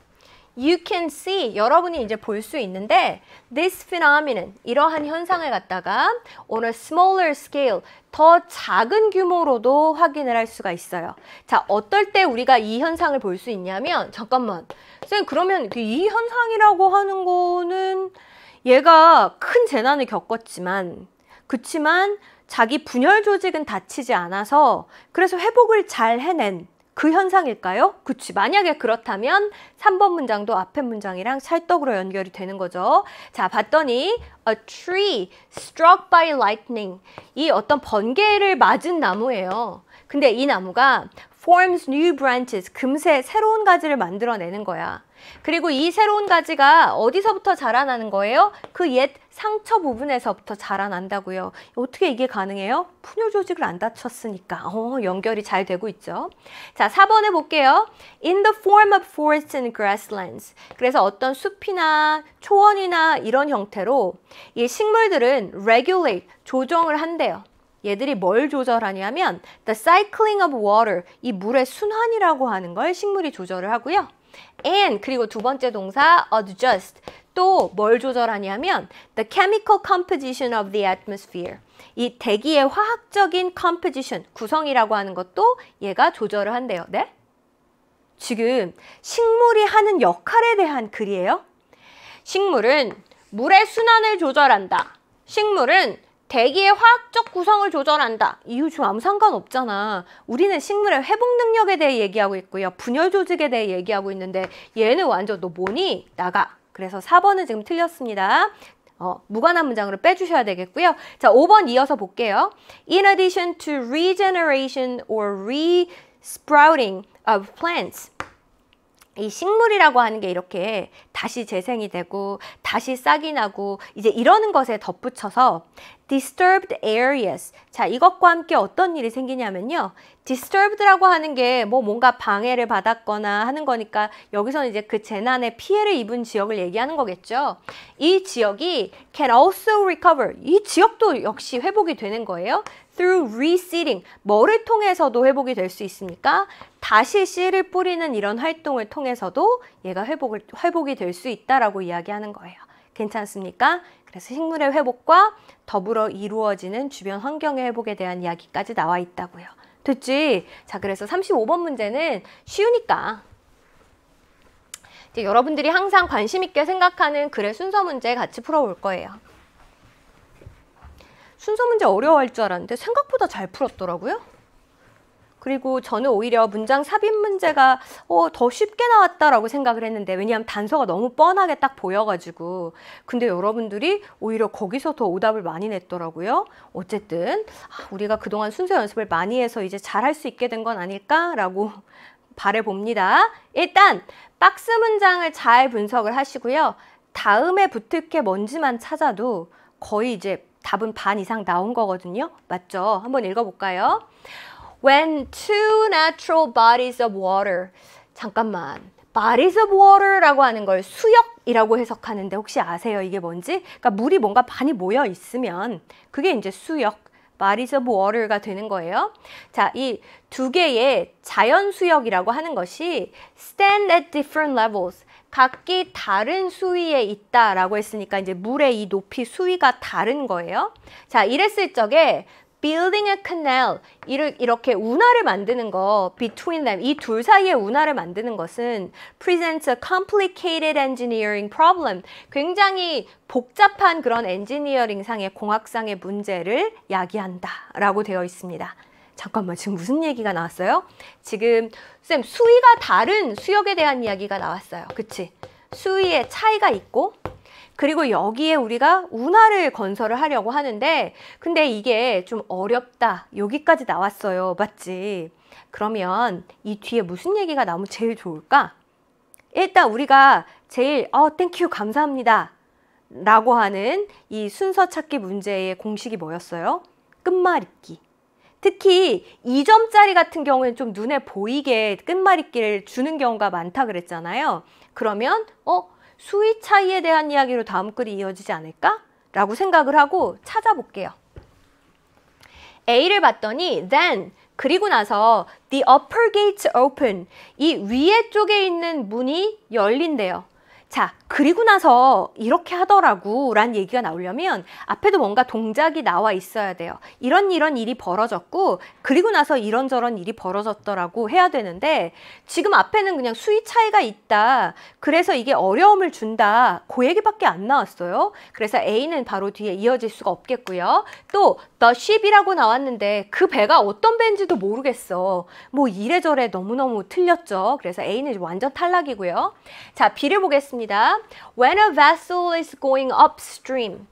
you can see 여러분이 이제 볼 수 있는데 this phenomenon 이러한 현상을 갖다가 on a smaller scale 더 작은 규모로도 확인을 할 수가 있어요. 자, 어떨 때 우리가 이 현상을 볼 수 있냐면 잠깐만. 선생님 그러면 그 이 현상이라고 하는 거는 얘가 큰 재난을 겪었지만 그치만 자기 분열 조직은 다치지 않아서 그래서 회복을 잘 해낸 그 현상일까요? 그치. 만약에 그렇다면 3번 문장도 앞에 문장이랑 찰떡으로 연결이 되는 거죠. 자, 봤더니 a tree struck by lightning. 이 어떤 번개를 맞은 나무예요. 근데 이 나무가 forms new branches, 금세 새로운 가지를 만들어내는 거야. 그리고 이 새로운 가지가 어디서부터 자라나는 거예요? 그 옛 상처 부분에서부터 자라난다고요. 어떻게 이게 가능해요? 분열 조직을 안 다쳤으니까. 어, 연결이 잘 되고 있죠. 자, 4번에 볼게요. In the form of forests and grasslands. 그래서 어떤 숲이나 초원이나 이런 형태로 이 식물들은 regulate, 조정을 한대요. 얘들이 뭘 조절하냐면 the cycling of water 이 물의 순환이라고 하는 걸 식물이 조절을 하고요. and 그리고 두 번째 동사 adjust 또 뭘 조절하냐면 the chemical composition of the atmosphere 이 대기의 화학적인 composition 구성이라고 하는 것도 얘가 조절을 한대요. 네? 지금 식물이 하는 역할에 대한 글이에요. 식물은 물의 순환을 조절한다. 식물은 대기의 화학적 구성을 조절한다. 이유 중 아무 상관없잖아. 우리는 식물의 회복 능력에 대해 얘기하고 있고요. 분열 조직에 대해 얘기하고 있는데 얘는 완전 너 뭐니? 나가. 그래서 4번은 지금 틀렸습니다. 어, 무관한 문장으로 빼주셔야 되겠고요. 자, 5번 이어서 볼게요. In addition to regeneration or re-sprouting of plants, 이 식물이라고 하는 게 이렇게 다시 재생이 되고 다시 싹이 나고 이제 이러는 것에 덧붙여서 disturbed areas 자 이것과 함께 어떤 일이 생기냐면요 disturbed라고 하는 게 뭐 뭔가 방해를 받았거나 하는 거니까 여기서는 이제 그 재난에 피해를 입은 지역을 얘기하는 거겠죠 이 지역이 can also recover 이 지역도 역시 회복이 되는 거예요 through reseeding, 뭐를 통해서도 회복이 될 수 있습니까? 다시 씨를 뿌리는 이런 활동을 통해서도 얘가 회복을, 회복이 될 수 있다라고 이야기하는 거예요. 괜찮습니까? 그래서 식물의 회복과 더불어 이루어지는 주변 환경의 회복에 대한 이야기까지 나와 있다고요. 됐지? 자, 그래서 35번 문제는 쉬우니까 여러분들이 항상 관심 있게 생각하는 글의 순서 문제 같이 풀어볼 거예요. 순서 문제 어려워할 줄 알았는데 생각보다 잘 풀었더라고요. 그리고 저는 오히려 문장 삽입 문제가 어, 더 쉽게 나왔다라고 생각을 했는데 왜냐하면 단서가 너무 뻔하게 딱 보여가지고 근데 여러분들이 오히려 거기서 더 오답을 많이 냈더라고요. 어쨌든 아, 우리가 그동안 순서 연습을 많이 해서 이제 잘할 수 있게 된 건 아닐까라고 바래봅니다. 일단 박스 문장을 잘 분석을 하시고요. 다음에 부특해 뭔지만 찾아도 거의 이제 답은 반 이상 나온 거거든요. 맞죠? 한번 읽어볼까요? When two natural bodies of water 잠깐만 bodies of water라고 하는 걸 수역이라고 해석하는데 혹시 아세요? 이게 뭔지? 그러니까 물이 뭔가 반이 모여 있으면 그게 이제 수역 bodies of water가 되는 거예요. 자, 이 두 개의 자연 수역이라고 하는 것이 stand at different levels 각기 다른 수위에 있다라고 했으니까 이제 물의 이 높이 수위가 다른 거예요. 자, 이랬을 적에 building a canal 이렇게 운하를 만드는 거 between them 이 둘 사이에 운하를 만드는 것은 presents a complicated engineering problem 굉장히 복잡한 그런 엔지니어링상의 공학상의 문제를 야기한다라고 되어 있습니다. 잠깐만 지금 무슨 얘기가 나왔어요? 지금 쌤 수위가 다른 수역에 대한 이야기가 나왔어요. 그치? 수위의 차이가 있고 그리고 여기에 우리가 운하를 건설을 하려고 하는데 근데 이게 좀 어렵다 여기까지 나왔어요 맞지 그러면 이 뒤에 무슨 얘기가 나오면 제일 좋을까 일단 우리가 제일 어 땡큐 감사합니다 라고 하는 이 순서 찾기 문제의 공식이 뭐였어요 끝말잇기 특히 이점짜리 같은 경우는 에좀 눈에 보이게 끝말잇기를 주는 경우가 많다 그랬잖아요. 그러면 어 수위 차이에 대한 이야기로 다음 글이 이어지지 않을까? 라고 생각을 하고 찾아볼게요. A를 봤더니 then 그리고 나서 the upper gate open 이 위에 쪽에 있는 문이 열린대요. 자, 그리고 나서 이렇게 하더라고 란 얘기가 나오려면 앞에도 뭔가 동작이 나와 있어야 돼요. 이런 이런 일이 벌어졌고 그리고 나서 이런저런 일이 벌어졌더라고 해야 되는데 지금 앞에는 그냥 수위 차이가 있다. 그래서 이게 어려움을 준다. 그 얘기밖에 안 나왔어요. 그래서 A는 바로 뒤에 이어질 수가 없겠고요. 또 the ship이라고 나왔는데 그 배가 어떤 배인지도 모르겠어. 뭐 이래저래 너무너무 틀렸죠. 그래서 A는 완전 탈락이고요. 자, B를 보겠습니다. when a vessel is going upstream.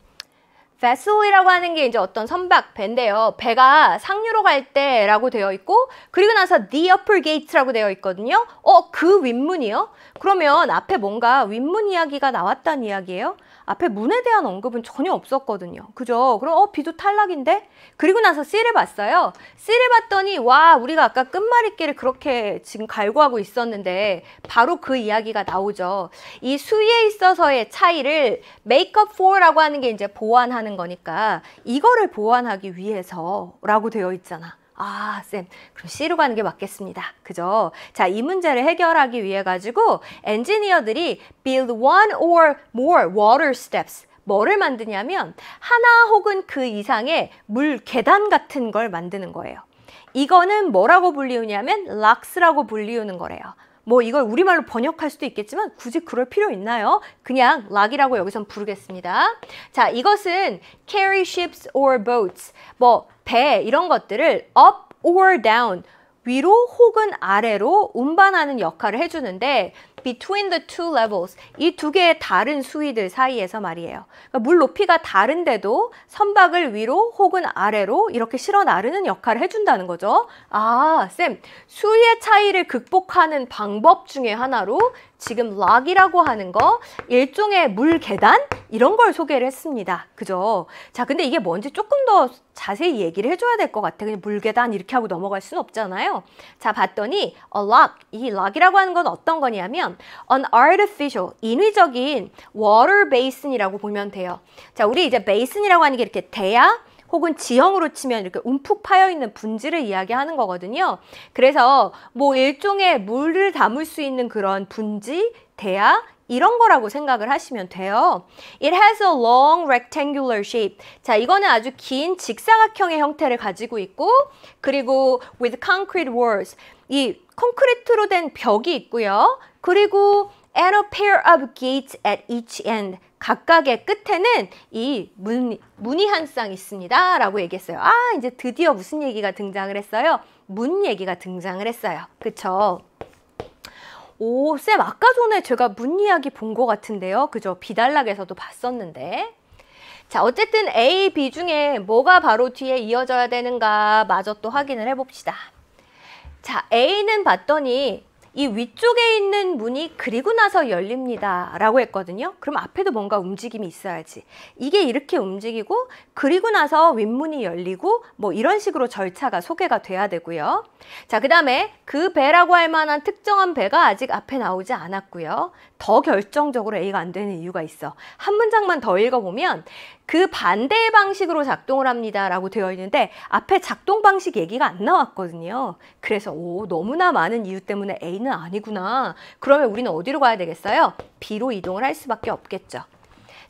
vessel이라고 하는 게 이제 어떤 선박, 배인데요. 배가 상류로 갈 때라고 되어 있고 그리고 나서 the upper gate라고 되어 있거든요. 어, 그 윗문이요? 그러면 앞에 뭔가 윗문 이야기가 나왔단 이야기예요. 앞에 문에 대한 언급은 전혀 없었거든요. 그죠? 그럼 어비도 탈락인데? 그리고 나서 C를 봤어요. C를 봤더니 와 우리가 아까 끝말잇기를 그렇게 지금 갈구하고 있었는데 바로 그 이야기가 나오죠. 이 수위에 있어서의 차이를 make up for라고 하는 게 이제 보완하는 거니까 이거를 보완하기 위해서라고 되어 있잖아. 아, 쌤, 그럼 C로 가는 게 맞겠습니다. 그죠? 자, 이 문제를 해결하기 위해 가지고 엔지니어들이 build one or more water steps 뭐를 만드냐면 하나 혹은 그 이상의 물 계단 같은 걸 만드는 거예요. 이거는 뭐라고 불리우냐면 락스라고 불리우는 거래요. 뭐 이걸 우리말로 번역할 수도 있겠지만 굳이 그럴 필요 있나요? 그냥 락이라고 여기선 부르겠습니다. 자, 이것은 carry ships or boats, 뭐 배 이런 것들을 up or down, 위로 혹은 아래로 운반하는 역할을 해주는데 between the two levels 이 두 개의 다른 수위들 사이에서 말이에요. 그러니까 물 높이가 다른데도 선박을 위로 혹은 아래로 이렇게 실어 나르는 역할을 해준다는 거죠. 아, 쌤, 수위의 차이를 극복하는 방법 중에 하나로 지금 락이라고 하는 거 일종의 물 계단 이런 걸 소개를 했습니다. 그죠? 자, 근데 이게 뭔지 조금 더 자세히 얘기를 해줘야 될 것 같아. 그냥 물 계단 이렇게 하고 넘어갈 순 없잖아요. 자, 봤더니 a lock 이 락이라고 하는 건 어떤 거냐면 an artificial 인위적인 water basin이라고 보면 돼요. 자, 우리 이제 basin이라고 하는 게 이렇게 대야 혹은 지형으로 치면 이렇게 움푹 파여 있는 분지를 이야기하는 거거든요. 그래서 뭐 일종의 물을 담을 수 있는 그런 분지, 대야, 이런 거라고 생각을 하시면 돼요. It has a long rectangular shape. 자, 이거는 아주 긴 직사각형의 형태를 가지고 있고 그리고 with concrete walls. 이 콘크리트로 된 벽이 있고요. 그리고 and a pair of gates at each end. 각각의 끝에는 이 문, 문이 한 쌍 있습니다. 라고 얘기했어요. 아, 이제 드디어 무슨 얘기가 등장을 했어요? 문 얘기가 등장을 했어요. 그쵸? 오, 쌤, 아까 전에 제가 문 이야기 본 것 같은데요. 그죠? 비단락에서도 봤었는데. 자, 어쨌든 A, B 중에 뭐가 바로 뒤에 이어져야 되는가 마저 또 확인을 해봅시다. 자, A는 봤더니 이 위쪽에 있는 문이 그리고 나서 열립니다 라고 했거든요 그럼 앞에도 뭔가 움직임이 있어야지 이게 이렇게 움직이고 그리고 나서 윗문이 열리고 뭐 이런 식으로 절차가 소개가 돼야 되고요 자그 다음에 그 배라고 할 만한 특정한 배가 아직 앞에 나오지 않았고요 더 결정적으로 A가 안 되는 이유가 있어. 한 문장만 더 읽어보면 그반대 방식으로 작동을 합니다 라고 되어 있는데 앞에 작동 방식 얘기가 안 나왔거든요. 그래서 오 너무나 많은 이유 때문에 A는 아니구나. 그러면 우리는 어디로 가야 되겠어요? B로 이동을 할 수밖에 없겠죠.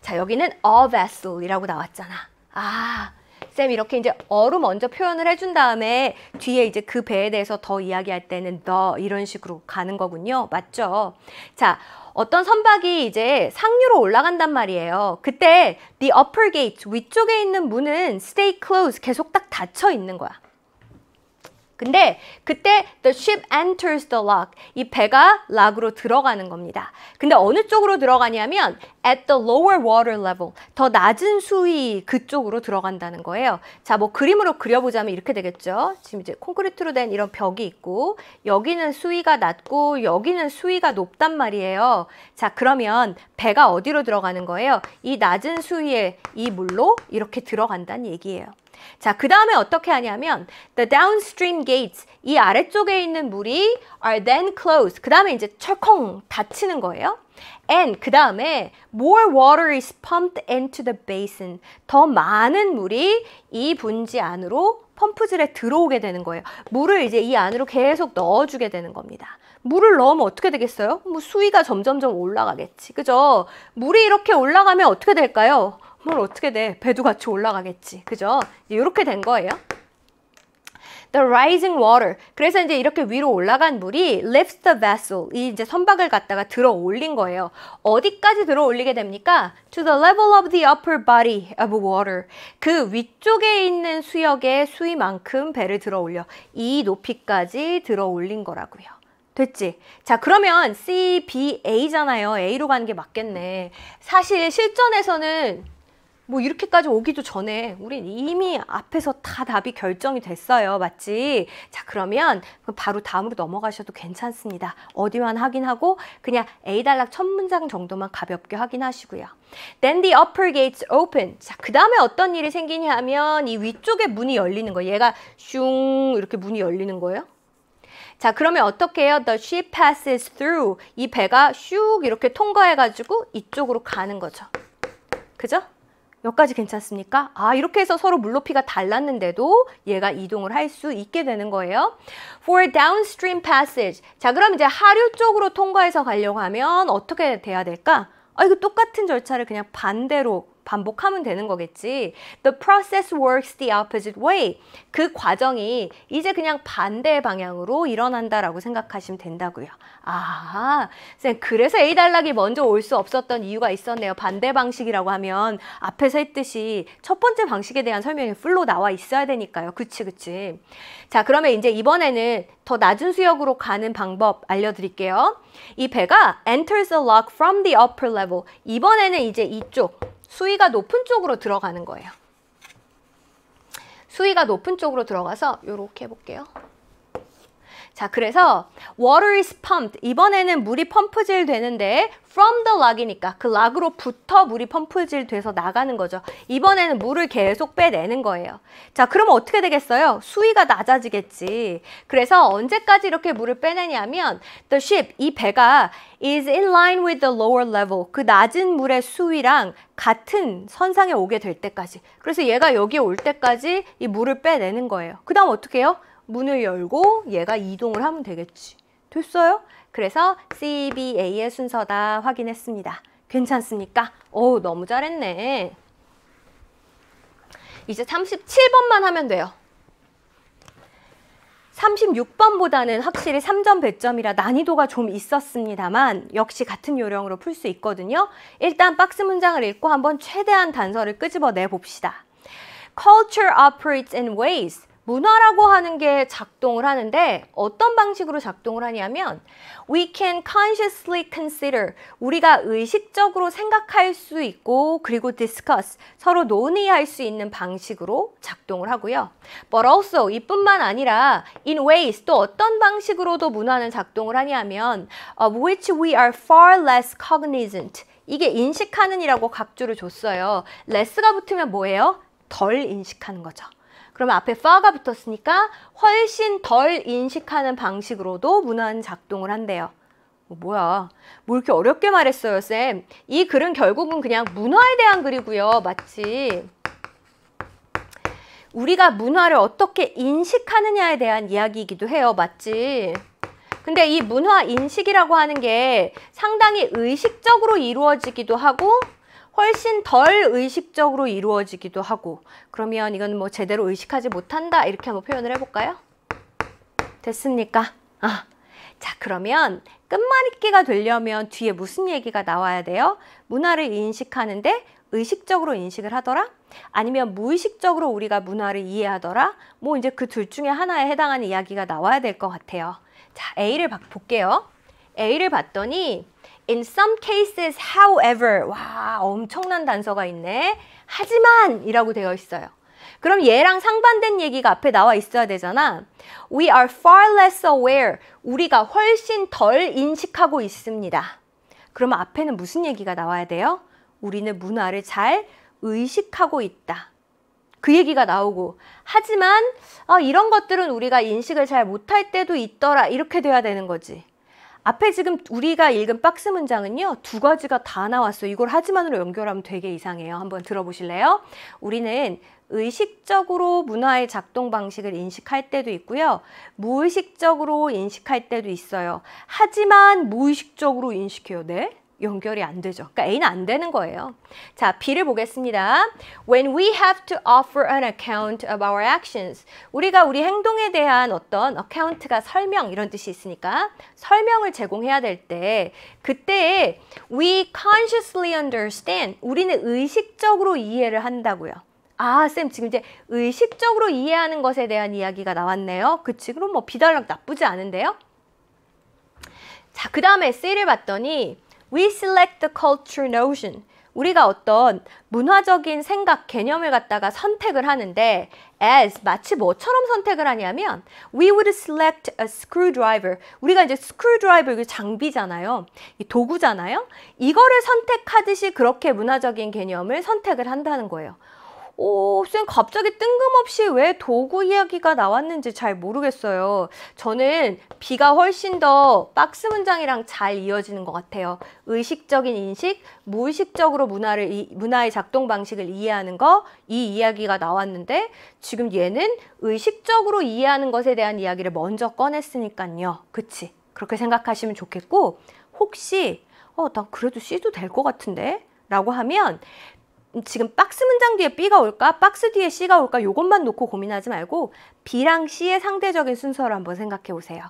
자 여기는 a vessel이라고 나왔잖아. 아, 쌤 이렇게 이제 어로 먼저 표현을 해준 다음에 뒤에 이제 그 배에 대해서 더 이야기할 때는 더 이런 식으로 가는 거군요. 맞죠? 자, 어떤 선박이 이제 상류로 올라간단 말이에요. 그때 the upper gate, 위쪽에 있는 문은 stay closed, 계속 딱 닫혀 있는 거야. 근데 그때 the ship enters the lock. 이 배가 락으로 들어가는 겁니다. 근데 어느 쪽으로 들어가냐면 at the lower water level. 더 낮은 수위 그쪽으로 들어간다는 거예요. 자, 뭐 그림으로 그려보자면 이렇게 되겠죠. 지금 이제 콘크리트로 된 이런 벽이 있고 여기는 수위가 낮고 여기는 수위가 높단 말이에요. 자, 그러면 배가 어디로 들어가는 거예요? 이 낮은 수위에 이 물로 이렇게 들어간다는 얘기예요. 자, 그 다음에 어떻게 하냐면 the downstream gates 이 아래쪽에 있는 물이 are then closed. 그 다음에 이제 철컹 닫히는 거예요. and 그 다음에 more water is pumped into the basin. 더 많은 물이 이 분지 안으로 펌프질에 들어오게 되는 거예요. 물을 이제 이 안으로 계속 넣어주게 되는 겁니다. 물을 넣으면 어떻게 되겠어요? 뭐 수위가 점점점 올라가겠지. 그죠? 물이 이렇게 올라가면 어떻게 될까요? 뭘 어떻게 돼? 배도 같이 올라가겠지. 그죠? 이렇게 된 거예요. The rising water. 그래서 이제 이렇게 위로 올라간 물이 lifts the vessel. 이 이제 선박을 갖다가 들어 올린 거예요. 어디까지 들어 올리게 됩니까? To the level of the upper body of water. 그 위쪽에 있는 수역의 수위만큼 배를 들어 올려. 이 높이까지 들어 올린 거라고요. 됐지? 자 그러면 CBA잖아요. A로 가는 게 맞겠네. 사실 실전에서는 뭐 이렇게까지 오기도 전에 우린 이미 앞에서 다 답이 결정이 됐어요. 맞지? 자 그러면 그 바로 다음으로 넘어가셔도 괜찮습니다. 어디만 확인하고 그냥 A단락 첫 문장 정도만 가볍게 확인하시고요. Then the upper gates open. 자, 그 다음에 어떤 일이 생기냐 면이 위쪽에 문이 열리는 거예요. 얘가 슝 이렇게 문이 열리는 거예요. 자 그러면 어떻게 해요? The ship passes through. 이 배가 슉 이렇게 통과해가지고 이쪽으로 가는 거죠. 그죠? 몇가지 괜찮습니까? 아 이렇게 해서 서로 물 높이가 달랐는데도 얘가 이동을 할 수 있게 되는 거예요. For downstream passage. 자 그럼 이제 하류 쪽으로 통과해서 가려고 하면 어떻게 돼야 될까? 아 이거 똑같은 절차를 그냥 반대로 반복하면 되는 거겠지. The process works the opposite way. 그 과정이 이제 그냥 반대 방향으로 일어난다라고 생각하시면 된다고요. 아, 쌤 그래서 A 단락이 먼저 올 수 없었던 이유가 있었네요. 반대 방식이라고 하면 앞에서 했듯이 첫 번째 방식에 대한 설명이 풀로 나와 있어야 되니까요. 그치 그치. 자 그러면 이제 이번에는 더 낮은 수역으로 가는 방법 알려드릴게요. 이 배가 enters the lock from the upper level. 이번에는 이제 이쪽 수위가 높은 쪽으로 들어가는 거예요. 수위가 높은 쪽으로 들어가서 이렇게 해볼게요. 자, 그래서 water is pumped. 이번에는 물이 펌프질 되는데 from the log이니까 그 락으로부터 물이 펌프질 돼서 나가는 거죠. 이번에는 물을 계속 빼내는 거예요. 자, 그러면 어떻게 되겠어요? 수위가 낮아지겠지. 그래서 언제까지 이렇게 물을 빼내냐면 the ship, 이 배가 is in line with the lower level. 그 낮은 물의 수위랑 같은 선상에 오게 될 때까지. 그래서 얘가 여기에 올 때까지 이 물을 빼내는 거예요. 그 다음 어떻게 해요? 문을 열고 얘가 이동을 하면 되겠지. 됐어요? 그래서 CBA의 순서다 확인했습니다. 괜찮습니까? 어우 너무 잘했네. 이제 37번만 하면 돼요. 36번보다는 확실히 3점 배점이라 난이도가 좀 있었습니다만 역시 같은 요령으로 풀 수 있거든요. 일단 박스 문장을 읽고 한번 최대한 단서를 끄집어내 봅시다. Culture operates in ways 문화라고 하는 게 작동을 하는데 어떤 방식으로 작동을 하냐면 we can consciously consider 우리가 의식적으로 생각할 수 있고 그리고 discuss 서로 논의할 수 있는 방식으로 작동을 하고요. But also 이뿐만 아니라 in ways 또 어떤 방식으로도 문화는 작동을 하냐면 of which we are far less cognizant 이게 인식하는 이라고 각주를 줬어요. less가 붙으면 뭐예요? 덜 인식하는 거죠. 그럼 앞에 파가 붙었으니까 훨씬 덜 인식하는 방식으로도 문헌 작동을 한대요. 어, 뭐야 뭐 이렇게 어렵게 말했어요 쌤이 글은 결국은 그냥 문화에 대한 글이고요 맞지 우리가 문화를 어떻게 인식하느냐에 대한 이야기이기도 해요 맞지 근데 이 문화 인식이라고 하는 게 상당히 의식적으로 이루어지기도 하고 훨씬 덜 의식적으로 이루어지기도 하고 그러면 이건 뭐 제대로 의식하지 못한다 이렇게 한번 표현을 해볼까요? 됐습니까? 아, 자 그러면 끝말잇기가 되려면 뒤에 무슨 얘기가 나와야 돼요? 문화를 인식하는데 의식적으로 인식을 하더라? 아니면 무의식적으로 우리가 문화를 이해하더라? 뭐 이제 그 둘 중에 하나에 해당하는 이야기가 나와야 될 것 같아요. 자, A를 볼게요. A를 봤더니 In some cases, however, 와 엄청난 단서가 있네. 하지만 이라고 되어 있어요. 그럼 얘랑 상반된 얘기가 앞에 나와 있어야 되잖아. We are far less aware. 우리가 훨씬 덜 인식하고 있습니다. 그럼 앞에는 무슨 얘기가 나와야 돼요? 우리는 문화를 잘 의식하고 있다. 그 얘기가 나오고 하지만 어, 이런 것들은 우리가 인식을 잘 못할 때도 있더라 이렇게 돼야 되는 거지. 앞에 지금 우리가 읽은 박스 문장은요. 두 가지가 다 나왔어요. 이걸 하지만으로 연결하면 되게 이상해요. 한번 들어보실래요? 우리는 의식적으로 문화의 작동 방식을 인식할 때도 있고요. 무의식적으로 인식할 때도 있어요. 하지만 무의식적으로 인식해요. 네? 연결이 안 되죠. 그러니까 A는 안 되는 거예요. 자, B를 보겠습니다. When we have to offer an account of our actions. 우리가 우리 행동에 대한 어떤 account가 설명 이런 뜻이 있으니까 설명을 제공해야 될 때그때 we consciously understand. 우리는 의식적으로 이해를 한다고요. 아, 쌤 지금 이제 의식적으로 이해하는 것에 대한 이야기가 나왔네요. 그치, 그럼 뭐 비달락 나쁘지 않은데요? 자, 그 다음에 C를 봤더니 We select the culture notion. 우리가 어떤 문화적인 생각 개념을 갖다가 선택을 하는데 as 마치 뭐처럼 선택을 하냐면 we would select a screwdriver 우리가 이제 screwdriver 이 장비잖아요 이 도구잖아요 이거를 선택하듯이 그렇게 문화적인 개념을 선택을 한다는 거예요 오, 어, 쌤 갑자기 뜬금없이 왜 도구 이야기가 나왔는지 잘 모르겠어요. 저는 비가 훨씬 더 박스 문장이랑 잘 이어지는 것 같아요. 의식적인 인식, 무의식적으로 문화를 이, 문화의 작동 방식을 이해하는 거 이 이야기가 나왔는데 지금 얘는 의식적으로 이해하는 것에 대한 이야기를 먼저 꺼냈으니까요. 그치? 그렇게 생각하시면 좋겠고 혹시 어, 난 그래도 씨도될 것 같은데 라고 하면 지금 박스 문장 뒤에 B가 올까? 박스 뒤에 C가 올까? 이것만 놓고 고민하지 말고 B랑 C의 상대적인 순서를 한번 생각해 보세요.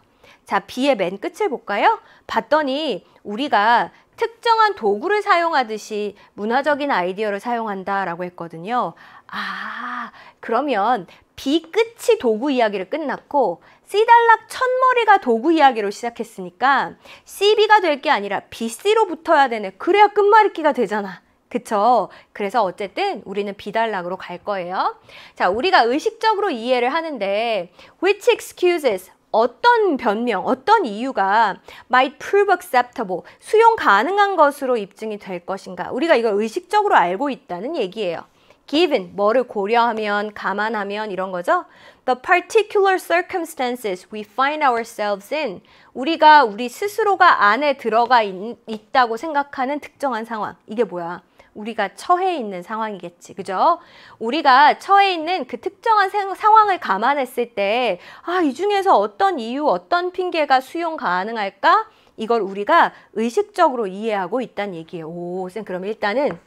자, B의 맨 끝을 볼까요? 봤더니 우리가 특정한 도구를 사용하듯이 문화적인 아이디어를 사용한다라고 했거든요. 아, 그러면 B 끝이 도구 이야기를 끝났고 C달락 첫머리가 도구 이야기로 시작했으니까 CB가 될 게 아니라 BC로 붙어야 되네. 그래야 끝말잇기가 되잖아. 그쵸? 그래서 어쨌든 우리는 비단락으로 갈 거예요. 자, 우리가 의식적으로 이해를 하는데 which excuses 어떤 변명, 어떤 이유가 might prove acceptable, 수용 가능한 것으로 입증이 될 것인가. 우리가 이걸 의식적으로 알고 있다는 얘기예요. given, 뭐를 고려하면, 감안하면 이런 거죠. The particular circumstances we find ourselves in, 우리가 우리 스스로가 안에 들어가 있, 있다고 생각하는 특정한 상황. 이게 뭐야? 우리가 처해 있는 상황이겠지. 그죠? 우리가 처해 있는 그 특정한 생, 상황을 감안했을 때, 아, 이 중에서 어떤 이유, 어떤 핑계가 수용 가능할까? 이걸 우리가 의식적으로 이해하고 있다는 얘기예요. 오, 쌤, 그럼 일단은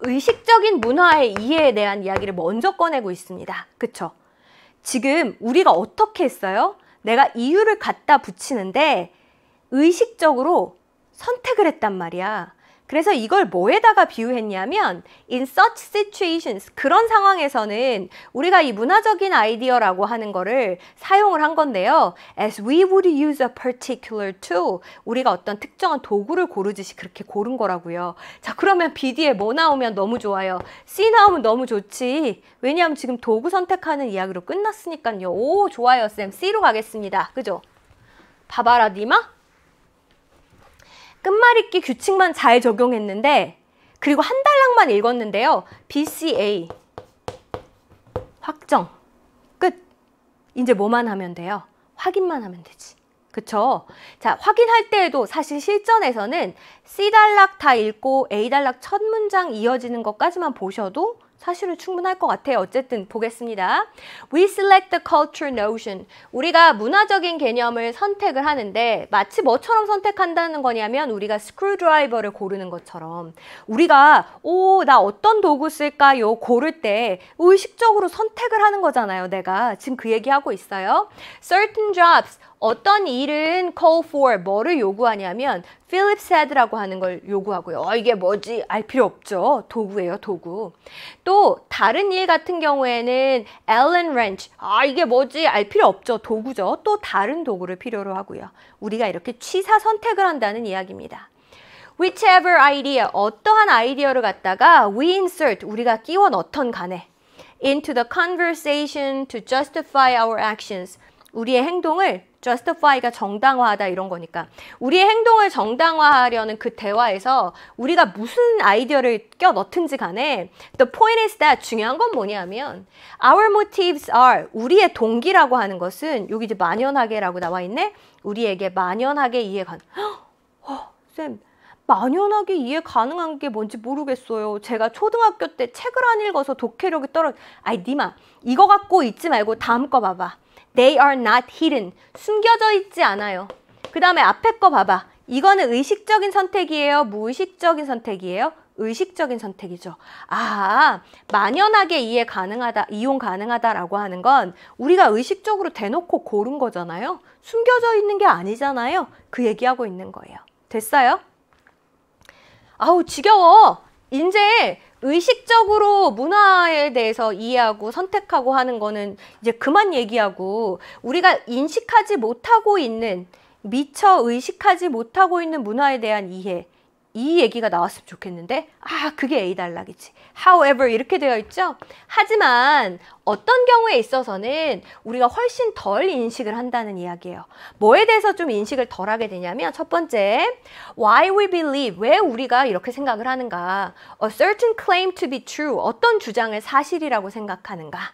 의식적인 문화의 이해에 대한 이야기를 먼저 꺼내고 있습니다. 그쵸? 지금 우리가 어떻게 했어요? 내가 이유를 갖다 붙이는데 의식적으로 선택을 했단 말이야. 그래서 이걸 뭐에다가 비유했냐면 in such situations 그런 상황에서는 우리가 이 문화적인 아이디어라고 하는 거를 사용을 한 건데요. as we would use a particular tool 우리가 어떤 특정한 도구를 고르듯이 그렇게 고른 거라고요. 자 그러면 BD에 뭐 나오면 너무 좋아요. C 나오면 너무 좋지. 왜냐하면 지금 도구 선택하는 이야기로 끝났으니까요. 오 좋아요 쌤 C로 가겠습니다. 그죠? 바바라 디마 끝말잇기 규칙만 잘 적용했는데 그리고 한 달락만 읽었는데요. BCA 확정 끝 이제 뭐만 하면 돼요? 확인만 하면 되지 그쵸? 자 확인할 때에도 사실 실전에서는 c 단락다 읽고 a 단락첫 문장 이어지는 것까지만 보셔도 사실은 충분할 것 같아요. 어쨌든 보겠습니다. We select the culture notion. 우리가 문화적인 개념을 선택을 하는데 마치 뭐처럼 선택한다는 거냐면 우리가 스크루드라이버를 고르는 것처럼 우리가 오, 나 어떤 도구 쓸까요? 고를 때 의식적으로 선택을 하는 거잖아요. 내가 지금 그 얘기하고 있어요. Certain jobs. 어떤 일은 call for 뭐를 요구하냐면 Philip s h e a d 라고 하는 걸 요구하고요. 어, 이게 뭐지? 알 필요 없죠. 도구예요, 도구. 또 다른 일 같은 경우에는 Allen wrench. 아, 이게 뭐지? 알 필요 없죠. 도구죠. 또 다른 도구를 필요로 하고요. 우리가 이렇게 취사 선택을 한다는 이야기입니다. whichever idea, 어떠한 아이디어를 갖다가 we insert, 우리가 끼워 넣던 간에 into the conversation to justify our actions, 우리의 행동을 justify가 정당화하다 이런 거니까 우리의 행동을 정당화하려는 그 대화에서 우리가 무슨 아이디어를 껴 넣든지 간에 the point is that 중요한 건 뭐냐면 our motives are 우리의 동기라고 하는 것은 여기 이제 만연하게라고 나와 있네 우리에게 만연하게 이해가 어, 쌤 만연하게 이해 가능한 게 뭔지 모르겠어요. 제가 초등학교 때 책을 안 읽어서 독해력이 떨어. 아이 니마 이거 갖고 있지 말고 다음 거 봐봐. They are not hidden. 숨겨져 있지 않아요. 그 다음에 앞에 거 봐봐. 이거는 의식적인 선택이에요? 무의식적인 선택이에요? 의식적인 선택이죠. 아, 만연하게 이해 가능하다, 이용 가능하다라고 하는 건 우리가 의식적으로 대놓고 고른 거잖아요. 숨겨져 있는 게 아니잖아요. 그 얘기하고 있는 거예요. 됐어요? 아우, 지겨워. 이제 의식적으로 문화에 대해서 이해하고 선택하고 하는 거는 이제 그만 얘기하고 우리가 인식하지 못하고 있는 미처 의식하지 못하고 있는 문화에 대한 이해 이 얘기가 나왔으면 좋겠는데 아 그게 A 단락이지 however 이렇게 되어 있죠 하지만 어떤 경우에 있어서는 우리가 훨씬 덜 인식을 한다는 이야기예요 뭐에 대해서 좀 인식을 덜 하게 되냐면 첫 번째 why we believe 왜 우리가 이렇게 생각을 하는가 a certain claim to be true 어떤 주장을 사실이라고 생각하는가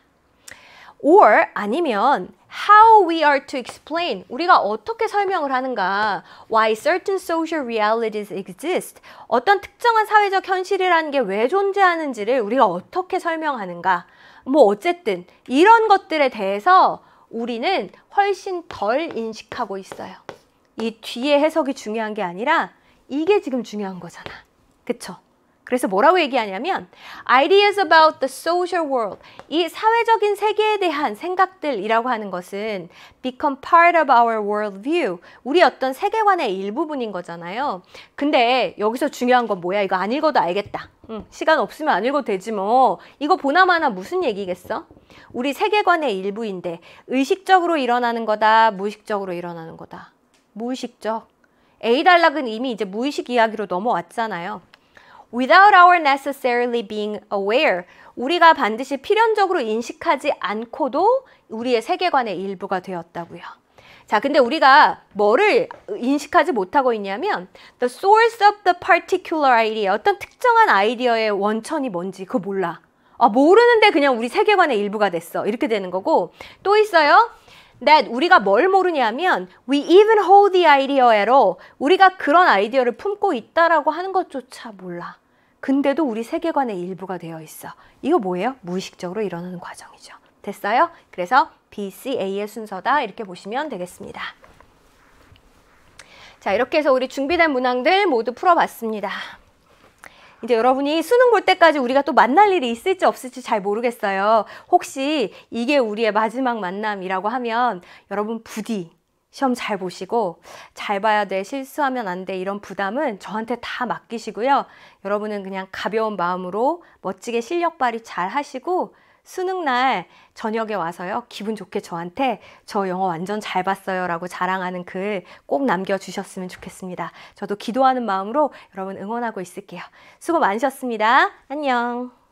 or 아니면 how we are to explain 우리가 어떻게 설명을 하는가 why certain social realities exist 어떤 특정한 사회적 현실이라는 게 왜 존재하는지를 우리가 어떻게 설명하는가 뭐 어쨌든 이런 것들에 대해서 우리는 훨씬 덜 인식하고 있어요 이 뒤에 해석이 중요한 게 아니라 이게 지금 중요한 거잖아 그쵸 그래서 뭐라고 얘기하냐면 ideas about the social world 이 사회적인 세계에 대한 생각들이라고 하는 것은 become part of our worldview 우리 어떤 세계관의 일부분인 거잖아요 근데 여기서 중요한 건 뭐야 이거 안 읽어도 알겠다 응, 시간 없으면 안 읽어도 되지 뭐 이거 보나마나 무슨 얘기겠어? 우리 세계관의 일부인데 의식적으로 일어나는 거다 무의식적으로 일어나는 거다 무의식적 에이달락은 이미 이제 무의식 이야기로 넘어왔잖아요 without our necessarily being aware 우리가 반드시 필연적으로 인식하지 않고도 우리의 세계관의 일부가 되었다고요. 자, 근데 우리가 뭐를 인식하지 못하고 있냐면 the source of the particular idea 어떤 특정한 아이디어의 원천이 뭔지 그거 몰라. 아, 모르는데 그냥 우리 세계관의 일부가 됐어. 이렇게 되는 거고 또 있어요. that 우리가 뭘 모르냐면 we even hold the idea로 우리가 그런 아이디어를 품고 있다라고 하는 것조차 몰라. 근데도 우리 세계관의 일부가 되어 있어. 이거 뭐예요? 무의식적으로 일어나는 과정이죠. 됐어요? 그래서 B, C, A의 순서다 이렇게 보시면 되겠습니다. 자 이렇게 해서 우리 준비된 문항들 모두 풀어봤습니다. 이제 여러분이 수능 볼 때까지 우리가 또 만날 일이 있을지 없을지 잘 모르겠어요. 혹시 이게 우리의 마지막 만남이라고 하면 여러분 부디 시험 잘 보시고 잘 봐야 돼 실수하면 안 돼 이런 부담은 저한테 다 맡기시고요 여러분은 그냥 가벼운 마음으로 멋지게 실력 발휘 잘 하시고 수능 날 저녁에 와서요. 기분 좋게 저한테 저 영어 완전 잘 봤어요. 라고 자랑하는 글 꼭 남겨주셨으면 좋겠습니다. 저도 기도하는 마음으로 여러분 응원하고 있을게요. 수고 많으셨습니다. 안녕.